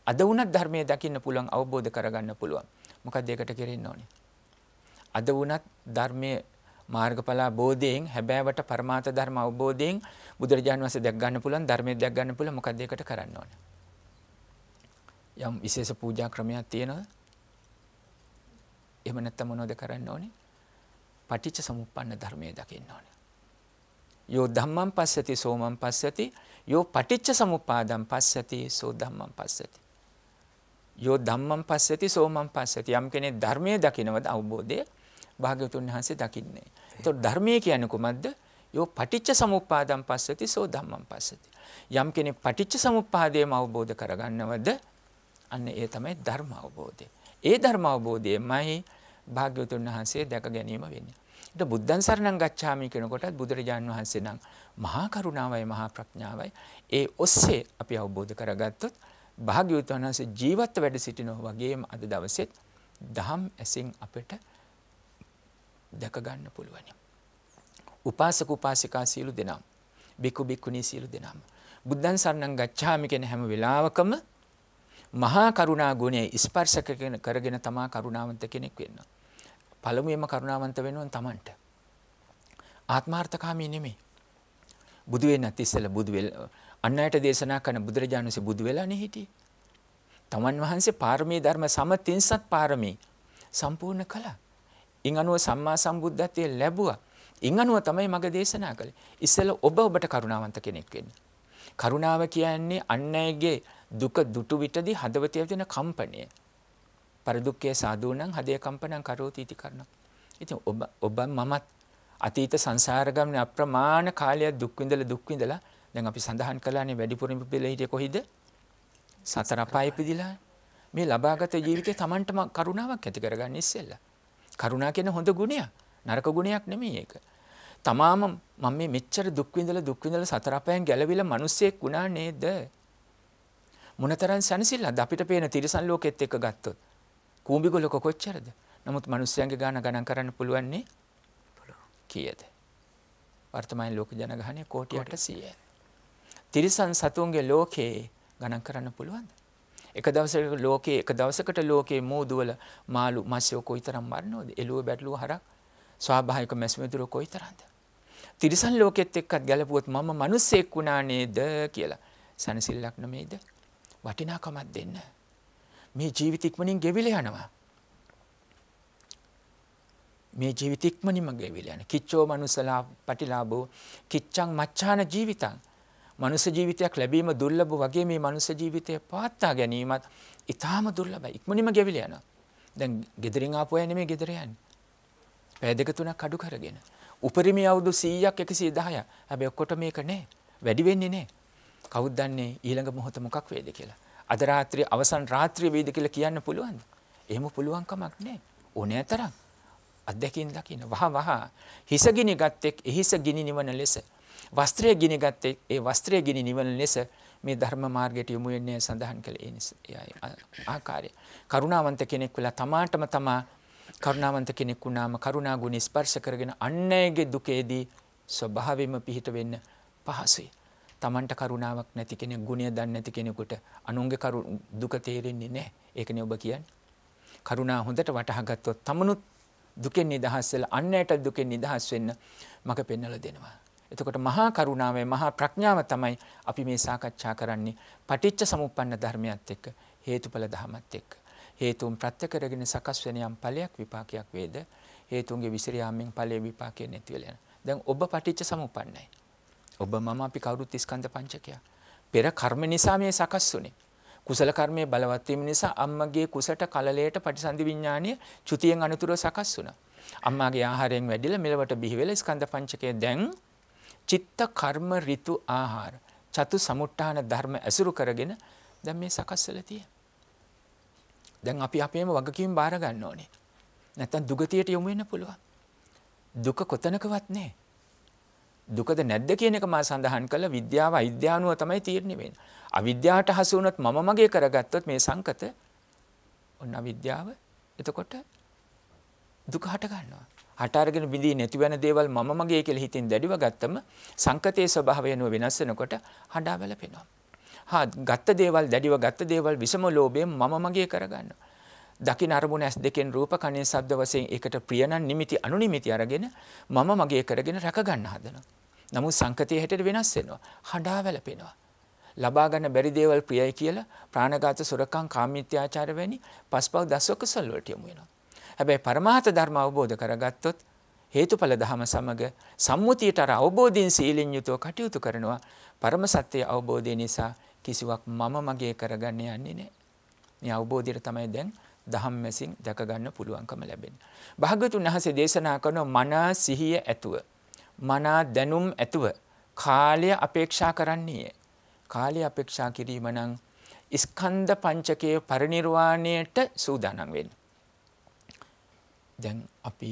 අද වුණත් ධර්මයේ දකින්න පුළුවන් අවබෝධ කරගන්න පුළුවන්. මොකක්ද ඒකට කෙරෙන්න ඕනේ? අද වුණත් ධර්මයේ මාර්ගඵල බෝධයෙන් හැබෑවට පරමාර්ථ ධර්ම අවබෝධයෙන් බුදුරජාන් වහන්සේ දැක් ගන්න පුළුවන් ධර්මයේ දැක් ගන්න පුළුවන් මොකක්ද ඒකට කරන්න ඕනේ? යම් විශේෂ පූජා ක්‍රමයක් තියෙනවද? එහෙම නැත්නම් මොනවද කරන්න ඕනේ? පටිච්ච සමුප්පන්න ධර්මයේ දකින්න ඕනේ. යෝ ධම්මං පස්සති සෝමං පස්සති යෝ පටිච්ච සමුප්පාදං පස්සති සෝ ධම්මං පස්සති. යෝ ධම්මං පස්සති සෝමං පස්සති යම් කෙනෙක් ධර්මයේ දකිනවද අවබෝධය භාග්‍යවතුන් වහන්සේ දකින්නේ. එතකොට ධර්මයේ කියන්නේ කුමක්ද? යෝ පටිච්ච සමුප්පාදං පස්සති සෝ ධම්මං පස්සති. යම් කෙනෙක් පටිච්ච සමුප්පාදයම අවබෝධ කරගන්නවද අන්න ඒ තමයි ධර්ම අවබෝධය. ඒ ධර්ම අවබෝධයමයි භාග්‍යවතුන් වහන්සේ දැක ගැනීම වෙන්නේ. ඊට බුද්ධං සරණං ගච්ඡාමි කියනකොටත් බුදුරජාන් වහන්සේ නම් මහා කරුණාවයි මහා ප්‍රඥාවයි ඒ ඔස්සේ අපි අවබෝධ කරගත්තොත් භාග්‍යවතුන් වහන්සේ ජීවත්ව වැඩ සිටිනා වගේම අද දවසෙත් දහම් ඇසින් අපිට දැක ගන්න පුළුවන්. උපාසක උපාසිකා සීලු දෙනම් බිකු බිකුණී සීලු දෙනම් බුද්ධං සරණං ගච්ඡාමි කියන හැම වෙලාවකම මහා කරුණා ගුණය ස්පර්ශ කරගෙන තමා කරුණාවන්ත කෙනෙක් වෙන්න. පළමුවෙන්ම කරුණාවන්ත වෙනුවන් තමන්ට. ආත්මාර්ථකාමී නෙමෙයි. බුදු වෙන්න තිස්සල බුදු වෙල අන් අයට දේශනා කරන බුදුරජාණන්සේ බුදු වෙලානේ හිටියේ. තමන් වහන්සේ පාරමී ධර්ම සමතින්සත් පාරමී සම්පූර්ණ කළා. ඉන් අනුව සම්මා සම්බුද්ධත්වයේ ලැබුවා. ඉන් අනුව තමයි මග දේශනා කළේ. ඉස්සෙල්ලා ඔබ ඔබට කරුණාවන්ත කෙනෙක් වෙන්න. කරුණාව කියන්නේ අන් අයගේ දුක දුටු විටදී හදවතේ ඇතිවන කම්පණය පරදුක්කේ සාදු නම් හදේ කම්පණං කරෝති इति කරනවා. ඉතින් ඔබ ඔබ මමත් අතීත සංසාර ගමනේ අප්‍රමාණ කාලයක් දුක් විඳලා දුක් විඳලා දැන් අපි සඳහන් කළානේ වැඩිපුරම පිළිලා හිටියේ කොහිද? සතර අපායෙ පිළිලා. මේ ලබාගත ජීවිතේ Tamanටම කරුණාවක් ඇති කරගන්න ඉස්සෙල්ලා. කරුණා කියන්නේ හොඳ ගුණයක්. නරක ගුණයක් නෙමෙයි ඒක. තමාම මම මේ මෙච්චර දුක් විඳලා දුක් විඳලා සතර අපායන් ගැලවිලා මිනිස්සෙක් වුණා නේද? මොනතරම් සැනසෙල්ලක්ද අපිට පේන තිරිසන් ලෝකෙත් එක්ක ගත්තොත්. කූඹිගොල්ලක කොච්චරද? නමුත් මිනිස්යන්ගේ ගාන ගණන් කරන්න පුළුවන් නේ? කීයද? වර්තමාන ලෝක ජනගහනය කෝටියට 100යි. තිරිසන් සතුන්ගේ ලෝකේ ගණන් කරන්න පුළුවන්ද? එක දවසක ලෝකේ එක දවසකට ලෝකේ මෝදුවල මාළු මස්යෝ කොයිතරම් මරනවද? එළුව බැටළුව හරක් ස්වාභාවික මැස්මිතුරු කොයිතරම්ද? තිරිසන් ලෝකෙත් එක්කත් ගැලපුවොත් මම මිනිස්සෙක් වුණා නේද කියලා. සනසිල්ලක් නෙමෙයිද? වටිනාකමක් දෙන්න. මේ ජීවිත ඉක්මනින් ගෙවිල යනවා. මේ ජීවිත ඉක්මනින්ම ගෙවිල යන. කිච්චෝ මනුසලා පටිලාභෝ කිච්ඡං මච්ඡාන ජීවිතං. මනුෂ්‍ය ජීවිතයක් ලැබීම දුර්ලභ වගේ මේ මනුෂ්‍ය ජීවිතය පවත්වා ගැනීමත් ඊටාම දුර්ලභයි. ඉක්මනින්ම ගෙවිල යනවා. දැන් gederin ආපු අය නෙමෙයි gedera යන්නේ. පැය දෙක තුනක් අඩු කරගෙන. උපරිම අවුරුදු 100ක් 110ක්. හැබැයි ඔක්කොට මේක නෑ. වැඩි වෙන්නේ නෑ. කවුද දන්නේ ඊළඟ මොහොත මොකක් වේද කියලා. අද රාත්‍රියේ අවසන් රාත්‍රිය වේද කියලා කියන්න පුළුවන්ද? එහෙම පුළුවන් කමක් නැහැ. ඕනෑ තරම් අත්දැකීම් දකින්න වහ වහ හිස ගිනි ගත්තෙක් එහිස ගිනි නිවන ලෙස වස්ත්‍රය ගිනි ගත්තෙක් ඒ වස්ත්‍රය ගිනි නිවන ලෙස මේ ධර්ම මාර්ගයට යොමු වෙන්නේ සඳහන් කළ ඒ නිසා ආකාරය කරුණාවන්ත කෙනෙක් වෙලා තමාටම තමා කරුණාවන්ත කෙනෙක් වුණාම කරුණා ගුණ ස්පර්ශ කරගෙන අන්නයේගේ දුකේදී ස්වභාවයෙන්ම පිහිට වෙන්න පහසුයි තමන්ට කරුණාවක් නැති කෙනෙක් ගුණය දන්නේ නැති කෙනෙකුට අනුන්ගේ කරු දුක තේරෙන්නේ නැහැ. ඒකනේ ඔබ කියන්නේ. කරුණා හොඳට වටහා ගත්තොත් තමනුත් දුකෙන් නිදහස් වෙලා අන්නයට දුකෙන් නිදහස් වෙන්න මඟ පෙන්වලා දෙනවා. එතකොට මහා කරුණාවයි මහා ප්‍රඥාව තමයි අපි මේ සාකච්ඡා කරන්නේ පටිච්ච සමුප්පන්න ධර්මයත් එක්ක හේතුඵල ධමත් එක්ක. හේතුන් ප්‍රත්‍ය කරගෙන සකස් වෙන යම් ඵලයක් විපාකයක් වේද? හේතුන්ගේ විසිර යාමෙන් ඵලයේ විපාකේ නැති වෙලා යන. දැන් ඔබ පටිච්ච සමුප්පන්නයි. ඔබ මම අපි කවුරුත් ස්කන්ධ පංචකයා. පෙර කර්ම නිසා මේ සකස් වුනේ. කුසල කර්මයේ බලවත් වීම නිසා අම්මගේ කුසට කලලයට පටිසන්ධි විඥානීය චුතියෙන් අනුතුරු සකස් වුණා. අම්මාගේ ආහාරයෙන් වැඩිලා මෙලවට බිහි වෙලා ස්කන්ධ පංචකය දැන් චිත්ත කර්ම ඍතු ආහාර චතු සමුට්ඨාන ධර්ම ඇසුරු කරගෙන දැන් මේ සකස් වෙලා තියෙන්නේ. දැන් අපි අපේම වගකීම් බාර ගන්න ඕනේ. නැත්තම් දුගතියට යොමු වෙන්න පුළුවන්. දුක කොතනකවත් නැහැ. දුකද නැද්ද කියන එක මා සඳහන් කළ විද්‍යාව අවිද්‍යානුව තමයි තීරණය වෙන්නේ. අවිද්‍යාවට හසු වුණොත් මම මගේ කරගත්තොත් මේ සංකත ඔන්න අවිද්‍යාව එතකොට දුක හට ගන්නවා. හට අරගෙන විඳී නැති වෙන දේවල් මම මගේ කියලා හිතින් දැඩිව ගත්තම සංකතයේ ස්වභාවය වෙනුව වෙනස් වෙනකොට හඬා වැළපෙනවා. හා ගත්ත දේවල් දැඩිව ගත්ත දේවල් විසම ලෝභයෙන් මම මගේ කරගන්නවා. දකින අරමුණ ඇස් දෙකෙන් රූප කණෙන් ශබ්ද වශයෙන් ඒකට ප්‍රියනම් නිමිති අනුනිමිති අරගෙන මම මගේ කරගෙන රැක ගන්න හදනවා. නමුත් සංකතිය හැටියට වෙනස් වෙනවා. හඬා වැළපෙනවා. ලබා ගන්න බැරි දේවල් ප්‍රියයි කියලා ප්‍රාණඝාත සොරකම් කාමීත්‍යාචාර වැනි පස්පව දසක සල් වලට යමු වෙනවා. හැබැයි පරමාර්ථ ධර්ම අවබෝධ කරගත්තොත් හේතුඵල ධහම සමග සම්මුතියට අර අවබෝධයෙන් සීලෙන් යුතුව කටයුතු කරනවා. පරම සත්‍ය අවබෝධය නිසා කිසිවක් මම මගේ කරගන්න යන්නේ නැහැ. මේ අවබෝධයට තමයි දැන් දහම් මැසින් දැකගන්න පුළුවන්කම ලැබෙන. භාගතුන් වහන්සේ දේශනා කරන මනා සිහිය ඇතුව. මනා දැනුම් ඇතුව කාලය අපේක්ෂා කරන්නේය. කාලය අපේක්ෂා කිරීම නම් ස්කන්ධ පංචකයේ පරිණිර්වාණයට සූදානම් වෙන්න. දැන් අපි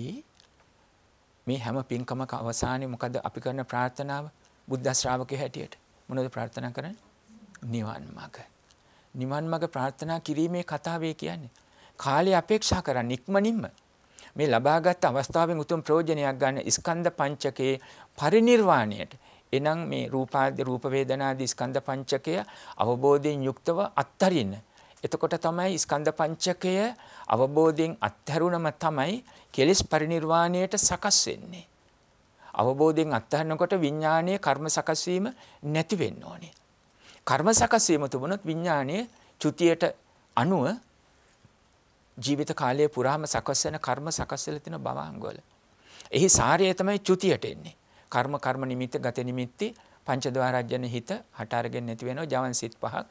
මේ හැම පින්කමක අවසානයේ මොකද අපි කරන ප්‍රාර්ථනාව? බුද්ධ ශ්‍රාවකය හැටියට මොනවද ප්‍රාර්ථනා කරන්නේ? නිවන් මාර්ග. නිවන් මාර්ග ප්‍රාර්ථනා කිරීමේ කතාවේ කියන්නේ කාලය අපේක්ෂා කරන්න ඉක්මනින්ම මේ ලබාගත් අවස්ථාවෙන් උතුම් ප්‍රයෝජනයක් ගන්න ස්කන්ධ පංචකයේ පරිණිර්වාණයට එනම් මේ රූපාදී රූප වේදනාදී ස්කන්ධ පංචකය අවබෝධයෙන් යුක්තව අත්තරින්න. එතකොට තමයි ස්කන්ධ පංචකය අවබෝධයෙන් අත්හැරුණම තමයි කෙලෙස් පරිණිර්වාණයට සකස් වෙන්නේ. අවබෝධයෙන් අත්හරිනකොට විඥානයේ කර්ම සකස් වීම නැති වෙන්න ඕනේ. කර්ම සකස් වීම තුබනොත් විඥානයේ චුතියට අනුව ජීවිත කාලය පුරාම සකස් වෙන කර්ම සකස් වෙලා තියෙන භවංගවල. එහි සාරය තමයි චුතියට එන්නේ. කර්ම කර්ම නිමිත්ත ගත නිමිත්ති පංචද්වාරජන හිත හට අරගෙන නැති වෙනවා ජවන් සිත් පහක්.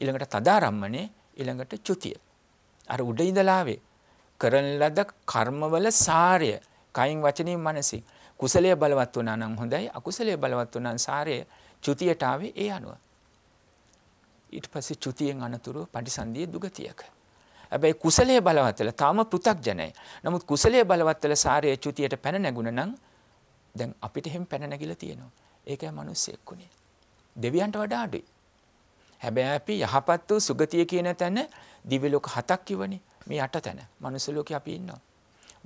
ඊළඟට තදාරම්මනේ ඊළඟට චුතිය. අර උඩ ඉඳලාවේ කරන ලද කර්මවල සාරය කයින් වචනින් මනසින් කුසලයේ බලවත් වුණා නම් හොඳයි අකුසලයේ බලවත් වුණා නම් සාරය චුතියට ආවේ ඒ අනුව. ඊට පස්සේ චුතියෙන් අනතුරු පටිසන්ධියේ දුගතියක. හැබැයි කුසලයේ බලවත් වෙලා තාම පෘ탁ජනයි. නමුත් කුසලයේ බලවත් වෙලා සාරයේ චුතියට පැන නැගුණ නම් දැන් අපිට එහෙම පැන නැගිලා තියෙනවා. ඒකයි මිනිස්සෙක් උනේ. දෙවියන්ට වඩා අඩුයි. හැබැයි අපි යහපත් වූ සුගතිය කියන තැන දිව්‍ය ලෝක හතක් කිවනේ. මේ යට තැන. මනුස්ස ලෝකේ අපි ඉන්නවා.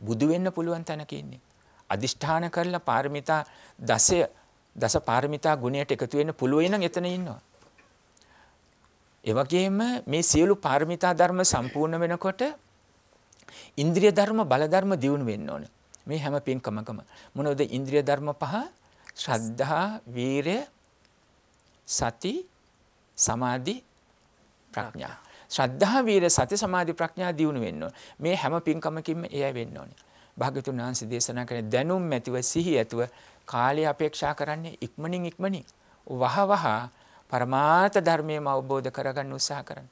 බුදු වෙන්න පුළුවන් තැනක ඉන්නේ. අදිෂ්ඨාන කරලා පාරමිතා 10 දස පාරමිතා ගුණයට එකතු වෙන්න පුළුවන් නම් එතන ඉන්නවා. ඒ වගේම මේ සියලු පාරමිතා ධර්ම සම්පූර්ණ වෙනකොට ඉන්ද්‍රිය ධර්ම බල ධර්ම දියුණු වෙන්න ඕනේ. මේ හැම පින්කමකම මොනවද ඉන්ද්‍රිය ධර්ම පහ? ශ්‍රද්ධා, වීරය, සති, සමාධි, ප්‍රඥා. ශ්‍රද්ධා, වීරය, සති, සමාධි, ප්‍රඥා දියුණු වෙන්න ඕනේ. මේ හැම පින්කමකින්ම එයයි වෙන්න ඕනේ. භාග්‍යතුන් වහන්සේ දේශනා කරන දැනුම් ඇතිව සිහි ඇතුව කාලය අපේක්ෂා කරන්නේ ඉක්මනින් ඉක්මනින් වහ වහ පරමාර්ථ ධර්මයම අවබෝධ කරගන්න උත්සාහ කරන්න.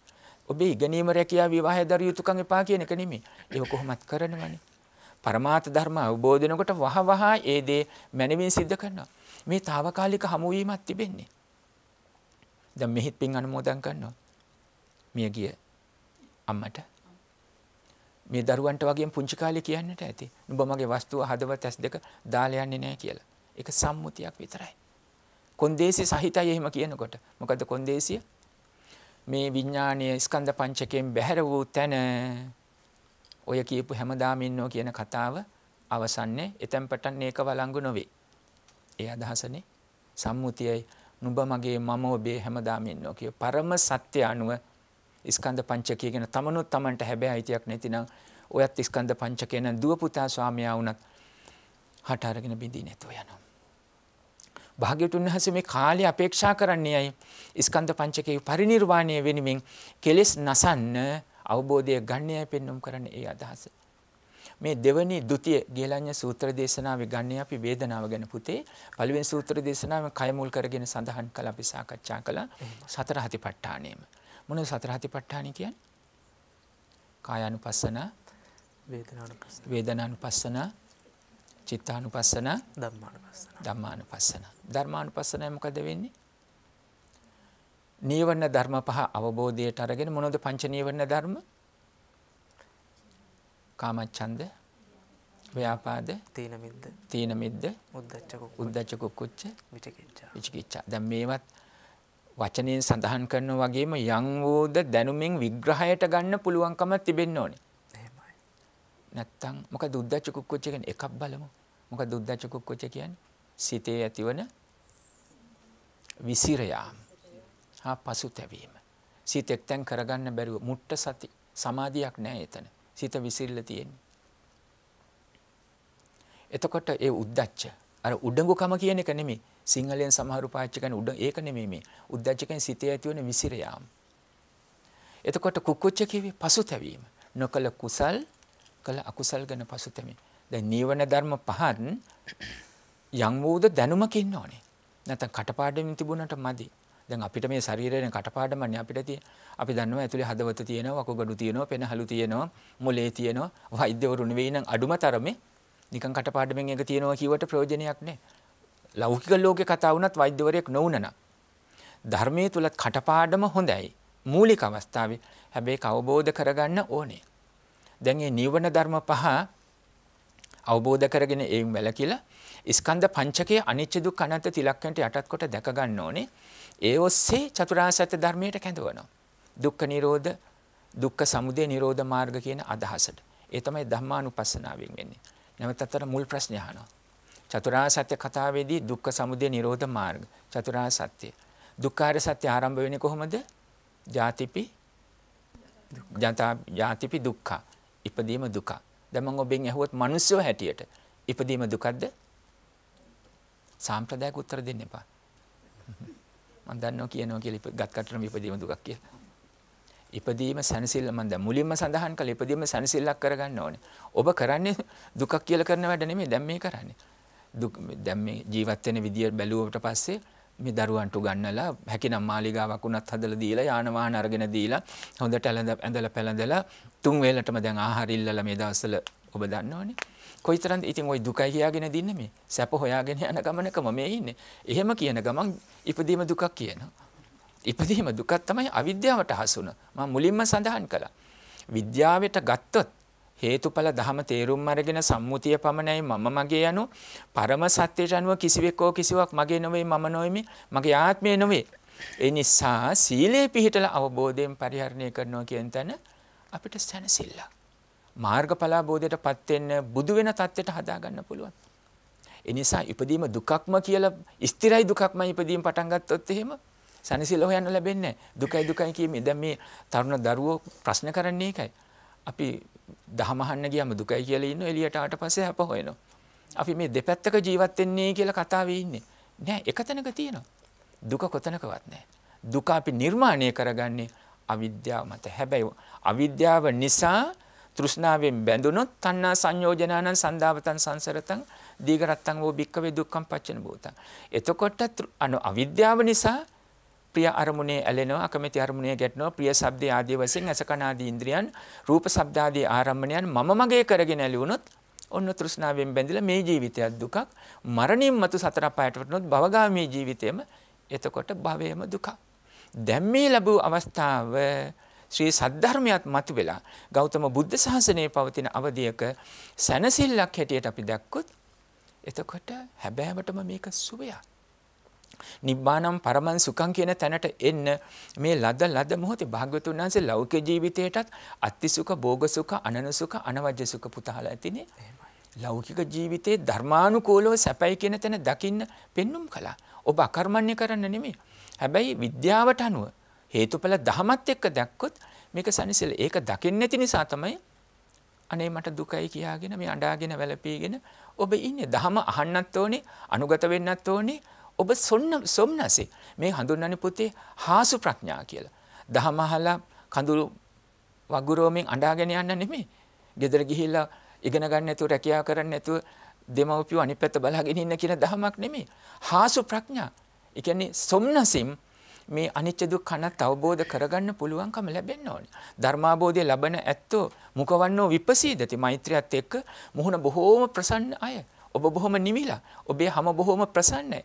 ඔබේ ඉගෙනීම රැකියාව විවාහය දරු යුතුකම් එපා කියන එක නෙමෙයි. ඒක කොහොමත් කරනවනේ. පරමාර්ථ ධර්ම අවබෝධ වෙනකොට වහ වහා ඒ දේ මනමින් සිද්ධ කරනවා. මේ తాවකාලික හමු වීමක් තිබෙන්නේ. දැන් මෙහිත් පින් අනුමෝදන් කරනවා. මිය ගිය අම්මට මේ දරුවන්ට වගේම පුංචි කාලේ කියන්නට ඇති. නුඹ මගේ වස්තුව හදවත් ඇස් දෙක දාලා යන්නේ නැහැ කියලා. ඒක සම්මුතියක් විතරයි. කොන්දේසි සහිතයි එහෙම කියනකොට. මොකද කොන්දේසිය? මේ විඥානීය ස්කන්ධ පංචකයෙන් බැහැර වූ තැන ඔය කියපු හැමදාම ඉන්නෝ කියන කතාව අවසන්නේ එතෙන් පටන් මේක වළංගු නොවේ. ඒ අදහසනේ සම්මුතියයි නුඹ මගේ මම ඔබේ හැමදාම ඉන්නෝ කිය. පරම සත්‍ය අනුව ස්කන්ධ පංචකය ගැන තමනුත් තමන්ට හැබැයි අයිතියක් නැතිනම් ඔයත් ස්කන්ධ පංචකය නම් දුව පුතා ස්වාමියා වුණත් හට අරගෙන බිඳී නැතුව යනවා. භාග්‍යවතුන් වහන්සේ මේ කාලය අපේක්ෂා කරන්නේ අයි ස්කන්ධ පංචකයේ පරිණිර්වාණය වෙනුවෙන් කෙලෙස් නසන්න අවබෝධය ගන්නයයි පෙන්වුම් කරන ඒ අදහස. මේ දෙවනි ဒ ුතිය ගේලඤ්ඤ සූත්‍ර දේශනාවේ ගන්න අපි වේදනාව ගැන පුතේ පළවෙනි සූත්‍ර දේශනාවෙන් කය මුල් කරගෙන සඳහන් කළ අපි සාකච්ඡා කළා සතර හතිපට්ඨානෙම. මොනවද සතර හතිපට්ඨානෙ කියන්නේ? කායානුපස්සන, වේදනානුපස්සන, චිත්තානු පස්සන දම්මානු පස්සන. ධර්මානු පස්සනය මොකද වෙන්නේ. නීවරණ ධර්ම පහ අවබෝධයට අරගෙන මොනොද පංච නීවරණ ධර්ම කාමච්චන්ද ව්‍යාපාද තීනමිද්ද තීනමිද්ද උද්දච්ච කුච්ච විචිකිච්ඡා. දැන් මේවත් වචනයෙන් සඳහන් කරන වගේම යම් වූද දැනුමින් විග්‍රහයට ගන්න පුළුවන්කම තිබෙන්න ඕනේ. එහෙමයි. නැත්තම් මොකද උද්දච්ච කුච්ච කියන්නේ එකක් බලමු. මොකද උද්දච්ච කුක්කුච්ච කියන්නේ සිතේ ඇතිවන විසිරයාම හා පසුතැවීම සිත එක්තෙන් කරගන්න බැරුව මුට්ට සති සමාධියක් නැහැ එතන සිත විසිරලා තියෙන්නේ එතකොට ඒ උද්දච්ච අර උඩඟුකම කියන එක නෙමෙයි සිංහලෙන් සමහරු පාවිච්චි කරන උඩ ඒක නෙමෙයි මේ උද්දච්චකෙන් සිතේ ඇතිවන විසිරයාම එතකොට කුක්කුච්ච කිවි පසුතැවීම නොකල කුසල් කළ අකුසල් ගැන පසුතැවීම දැන් නීවරණ ධර්ම පහත් යම් වූද දැනුමක් ඉන්නෝනේ. නැත්නම් කටපාඩමින් තිබුණට මදි. දැන් අපිට මේ ශරීරයෙන් කටපාඩමන්නේ අපිට තියෙන. අපි දන්නවා ඇතුලේ හදවත තියෙනවා, වකුගඩු තියෙනවා, පෙනහළු තියෙනවා, මොලේ තියෙනවා. වෛද්‍යවරු නෙවෙයි නම් අඩුම තරමේ නිකන් කටපාඩමෙන් එක තියෙනවා කියවට ප්‍රයෝජනයක් නැහැ. ලෞකික ලෝකේ කතා වුණත් වෛද්‍යවරයෙක් නොවුනනම් ධර්මයේ තුලත් කටපාඩම හොඳයි. මූලික අවස්ථාවේ හැබැයි අවබෝධ කරගන්න ඕනේ. දැන් මේ නිවන ධර්ම පහ අවබෝධ කරගෙන ඒන් වැළකීලා ස්කන්ධ පංචකයේ අනිච්ච දුක්ඛ අනත්ත තිලක්කන්ට යටත් කොට දැක ගන්න ඕනේ. ඒ ඔස්සේ චතුරාර්ය සත්‍ය ධර්මයට කැඳවනවා. දුක්ඛ නිරෝධ දුක්ඛ සමුදය නිරෝධ මාර්ග කියන අදහසට. ඒ තමයි ධම්මානුපස්සනාවෙන් වෙන්නේ. නැවතත් අර මුල් ප්‍රශ්නේ අහනවා. චතුරාර්ය සත්‍ය කතාවේදී දුක්ඛ සමුදය නිරෝධ මාර්ග චතුරාර්ය සත්‍ය. දුක්ඛාරය සත්‍ය ආරම්භ වෙන්නේ කොහොමද? ජාතිපි ජාතිපි දුක්ඛ. ඉපදීම දුක. දැන් මම ඔබෙන් ඇහුවොත් මිනිස්සු හැටියට ඉපදීම දුකක්ද? සාම්ප්‍රදායික උත්තර දෙන්න එපා. *laughs* මම දන්නවා කියනවා කියලා ගත් කටරම ඉපදීම දුකක් කියලා. ඉපදීම සැනසෙල්ල මම දැන් මුලින්ම සඳහන් කළා ඉපදීම සැනසෙල්ලක් කරගන්න ඕනේ. ඔබ කරන්නේ *laughs* දුකක් කියලා කරන වැඩ නෙමෙයි දැන් මේ කරන්නේ. දුක් දැන් මේ ජීවත් වෙන විදිය බැලුවට පස්සේ මේ දරුවන්ට උගන්නලා හැකිනම් මාලිගාවක් උනත් හදලා දීලා යාන වාහන අරගෙන දීලා හොඳට ඇලඳ ඇඳලා පැලඳලා තුන් වේලටම දැන් ආහාර ඉල්ලලා මේ දවස්වල ඔබ දන්නවනේ කොයිතරම් ඉතින් ওই දුකයි කියාගෙන දින්නේ මේ සැප හොයාගෙන යන ගමනකම මේ ඉන්නේ එහෙම කියන ගමන් ඉපදීම දුකක් කියනවා ඉපදීම දුකක් තමයි අවිද්‍යාවට හසුන මම මුලින්ම සඳහන් කළා විද්‍යාවට ගත්තොත් හේතුඵල ධම තේරුම් අරගෙන සම්මුතිය පමණයි මම මගේ යනු පරම සත්‍යයට අනුව කිසිවෙක් ඕ කිසිවක් මගේ නොවේ මම නොවෙමි මගේ ආත්මය නොවේ. ඒ නිසා සීලේ පිහිටල අවබෝධයෙන් පරිහරණය කරනවා කියන තැන අපිට සැනසෙල්ලා. මාර්ගඵලාබෝධයට පත් වෙන්න බුදු වෙන தත්ත්වයට හදා ගන්න පුළුවන්. ඒ නිසා ඉපදීම දුකක්ම කියලා ස්ථිරයි දුකක්මයි ඉපදීම පටන් ගත්තොත් එහෙම සනසිල හොයන්න ලැබෙන්නේ නැහැ. දුකයි දුකයි කියන්නේ දැන් මේ තරුණ දරුවෝ ප්‍රශ්න කරන්නේ ඒකයි. අපි දහමහන්න ගියම දුකයි කියලා ඉන්න එළියට ආට පස්සේ හැප හොයනවා. අපි මේ දෙපැත්තක ජීවත් වෙන්නේ කියලා කතාවේ ඉන්නේ. නෑ එකතැනක තියෙනවා. දුක කොතනකවත් නෑ. දුක අපි නිර්මාණය කරගන්නේ අවිද්‍යාව මත. හැබැයි අවිද්‍යාව නිසා තෘෂ්ණාවෙන් බැඳුනොත් තණ්හා සංයෝජනානං සන්දාවතං සංසරතං දීගරත්තං වෝ භික්කවේ දුක්ඛං පච්චන භූතං. එතකොට අවිද්‍යාව නිසා ප්‍රිය අරමුණේ ඇලෙනවා අකමැති අරමුණේ ගැටෙනවා ප්‍රිය ශබ්දේ ආදී වශයෙන් අසකන ආදී ඉන්ද්‍රියන් රූප ශබ්ද ආදී ආරම්මණයන් මම මගේ කරගෙන ඇලුණොත් ඔන්න තෘෂ්ණාවෙන් බැඳිලා මේ ජීවිතයක් දුකක් මරණින් මතු සතර පායට වටනොත් භවගාමී ජීවිතයම එතකොට භවයම දුකක් දැන් මේ ලැබූ අවස්ථාව ශ්‍රී සද්ධර්මයත් මතු වෙලා ගෞතම බුද්ධ ශාසනයේ පවතින අවධියක සැනසිල්ලක් හැටියට අපි දැක්කොත් එතකොට හැබෑවටම මේක සුවයක් නිබ්බානම් පරමන් සුඛං කියන තැනට එන්න මේ ලද ලද මොහොතේ භාග්‍යවතුන් වහන්සේ ලෞකික ජීවිතයටත් අත්ති සුඛ භෝග සුඛ අනන සුඛ අනවජ්‍ය සුඛ පුතාලා ඇතිනේ ලෞකික ජීවිතේ ධර්මානුකූලව සැපයි කියන තැන දකින්න පෙන්눔 කළා ඔබ අකර්මණ්‍ය කරන්න නෙමෙයි හැබැයි විද්‍යාවට අනුව හේතුඵල දහමත් එක්ක දැක්කොත් මේක සනිසල ඒක දකින්නේ නැති නිසා තමයි අනේ මට දුකයි කියාගෙන මේ අඬාගෙන වැළපීගෙන ඔබ ඉන්නේ දහම අහන්නත් ඕනේ අනුගත වෙන්නත් ඕනේ ඔබ සොන්න සොම්නසේ මේ හඳුන්වන පුතේ හාසු ප්‍රඥා කියලා. දහමහලා කඳුළු වගුරෝමෙන් අඬාගෙන යන්න නෙමෙයි. ගෙදර ගිහිල්ලා ඉගෙන ගන්න නැතුව රැකියාව කරන්න නැතුව දෙමව්පියෝ අනිත් පැත්ත බලාගෙන ඉන්න කියන දහමක් නෙමෙයි. හාසු ප්‍රඥා. ඒ කියන්නේ සොම්නසින් මේ අනිත්‍ය දුක්ඛ අනත් අවබෝධ කරගන්න පුළුවන්කම ලැබෙන්න ඕනේ. ධර්මාබෝධය ලබන ඇත්තෝ මුකවන්නෝ විපසීදති මෛත්‍රියත් එක්ක මුහුණ බොහෝම ප්‍රසන්න අය. ඔබ බොහොම නිමිලා. ඔබේ හැම බොහොම ප්‍රසන්නයි.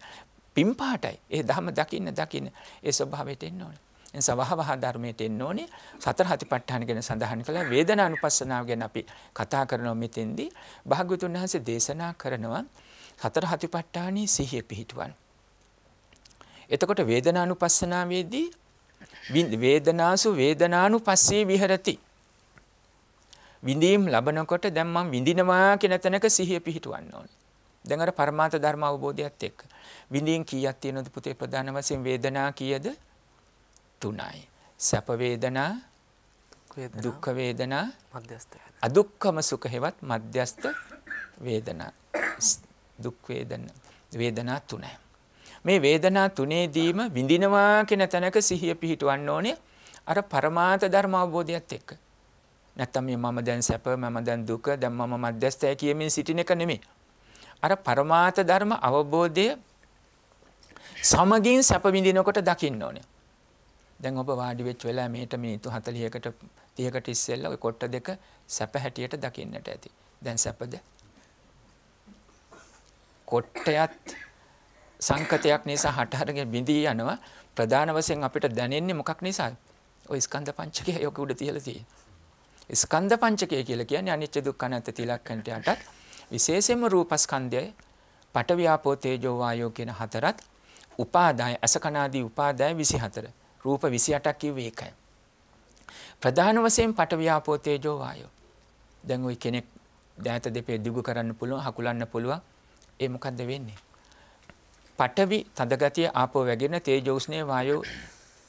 පින් පාටයි. ඒ ධම දකින්න දකින්න ඒ ස්වභාවයට එන්න ඕනේ. එනිසා වහවහ ධර්මයට එන්න ඕනේ. සතර හතිපට්ඨාන ගැන සඳහන් කළා. වේදනානුපස්සනාව ගැන අපි කතා කරනවා මෙතෙන්දී. භාග්‍යවතුන් වහන්සේ දේශනා කරනවා සතර හතිපට්ඨානයේ සිහිය පිහිටුවන්න. එතකොට වේදනානුපස්සනාවේදී වේදනාසු වේදනානුපස්සේ විහෙරති. විඳීම් ලබනකොට දැන් මම විඳිනවා කියන තැනක සිහිය පිහිටවන්න ඕනේ. දැන් අර පරමාර්ථ ධර්ම අවබෝධයත් එක්ක විඳින් කීයක් තියෙනවද පුතේ ප්‍රධාන වශයෙන් වේදනා කීයද? 3යි. සැප වේදනා දුක්ඛ වේදනා මධ්‍යස්ථ වේදනා. අදුක්ඛම සුඛ හේවත් මධ්‍යස්ථ වේදනා. දුක් වේදනා වේදනා 3යි. මේ වේදනා තුනේදීම විඳිනවා කියන තැනක සිහිය පිහිටවන්න ඕනේ අර පරමාර්ථ ධර්ම අවබෝධයත් එක්ක. නැත්තම් මේ මම දැන් සැප මම දැන් දුක දැන් මම මධ්‍යස්ථය කියමින් සිටින එක නෙමෙයි. අර પરමාර්ථ ධර්ම අවබෝධය සමගින් සැප විඳිනකොට දකින්න ඕනේ. දැන් ඔබ වාඩි වෙච්ච වෙලාව මේට මිනිත්තු 40කට 30කට ඉස්සෙල්ලා ওই කොට්ට දෙක සැප හැටියට දකින්නට ඇති. දැන් සැපද? කොට්ටයත් සංකතයක් නිසා හට අරගෙන බිඳී යනවා. ප්‍රධාන වශයෙන් අපිට දැනෙන්නේ මොකක් නිසාද? ওই ස්කන්ධ පංචකය යක උඩ තියලා තියෙන. ස්කන්ධ පංචකය කියලා කියන්නේ අනිත්‍ය දුක්ඛ අනාත්ම තිලක්කන්ට යටත් විශේෂයෙන්ම රූපස්කන්ධය පටවියාපෝ තේජෝ වායෝ කියන හතරත් උපාදාය අසකනාදී උපාදාය 24 රූප 28ක් කිව්වේ ඒකයි ප්‍රධාන වශයෙන් පටවියාපෝ තේජෝ වායෝ දැන් ওই කෙනෙක් දෑත දෙපේ දිගු කරන්න පුළුවන් හකුලන්න පුළුවන් ඒ මොකද්ද වෙන්නේ පටවි තදගතිය ආපෝ වැගෙන තේජෝ උස්නේ වායෝ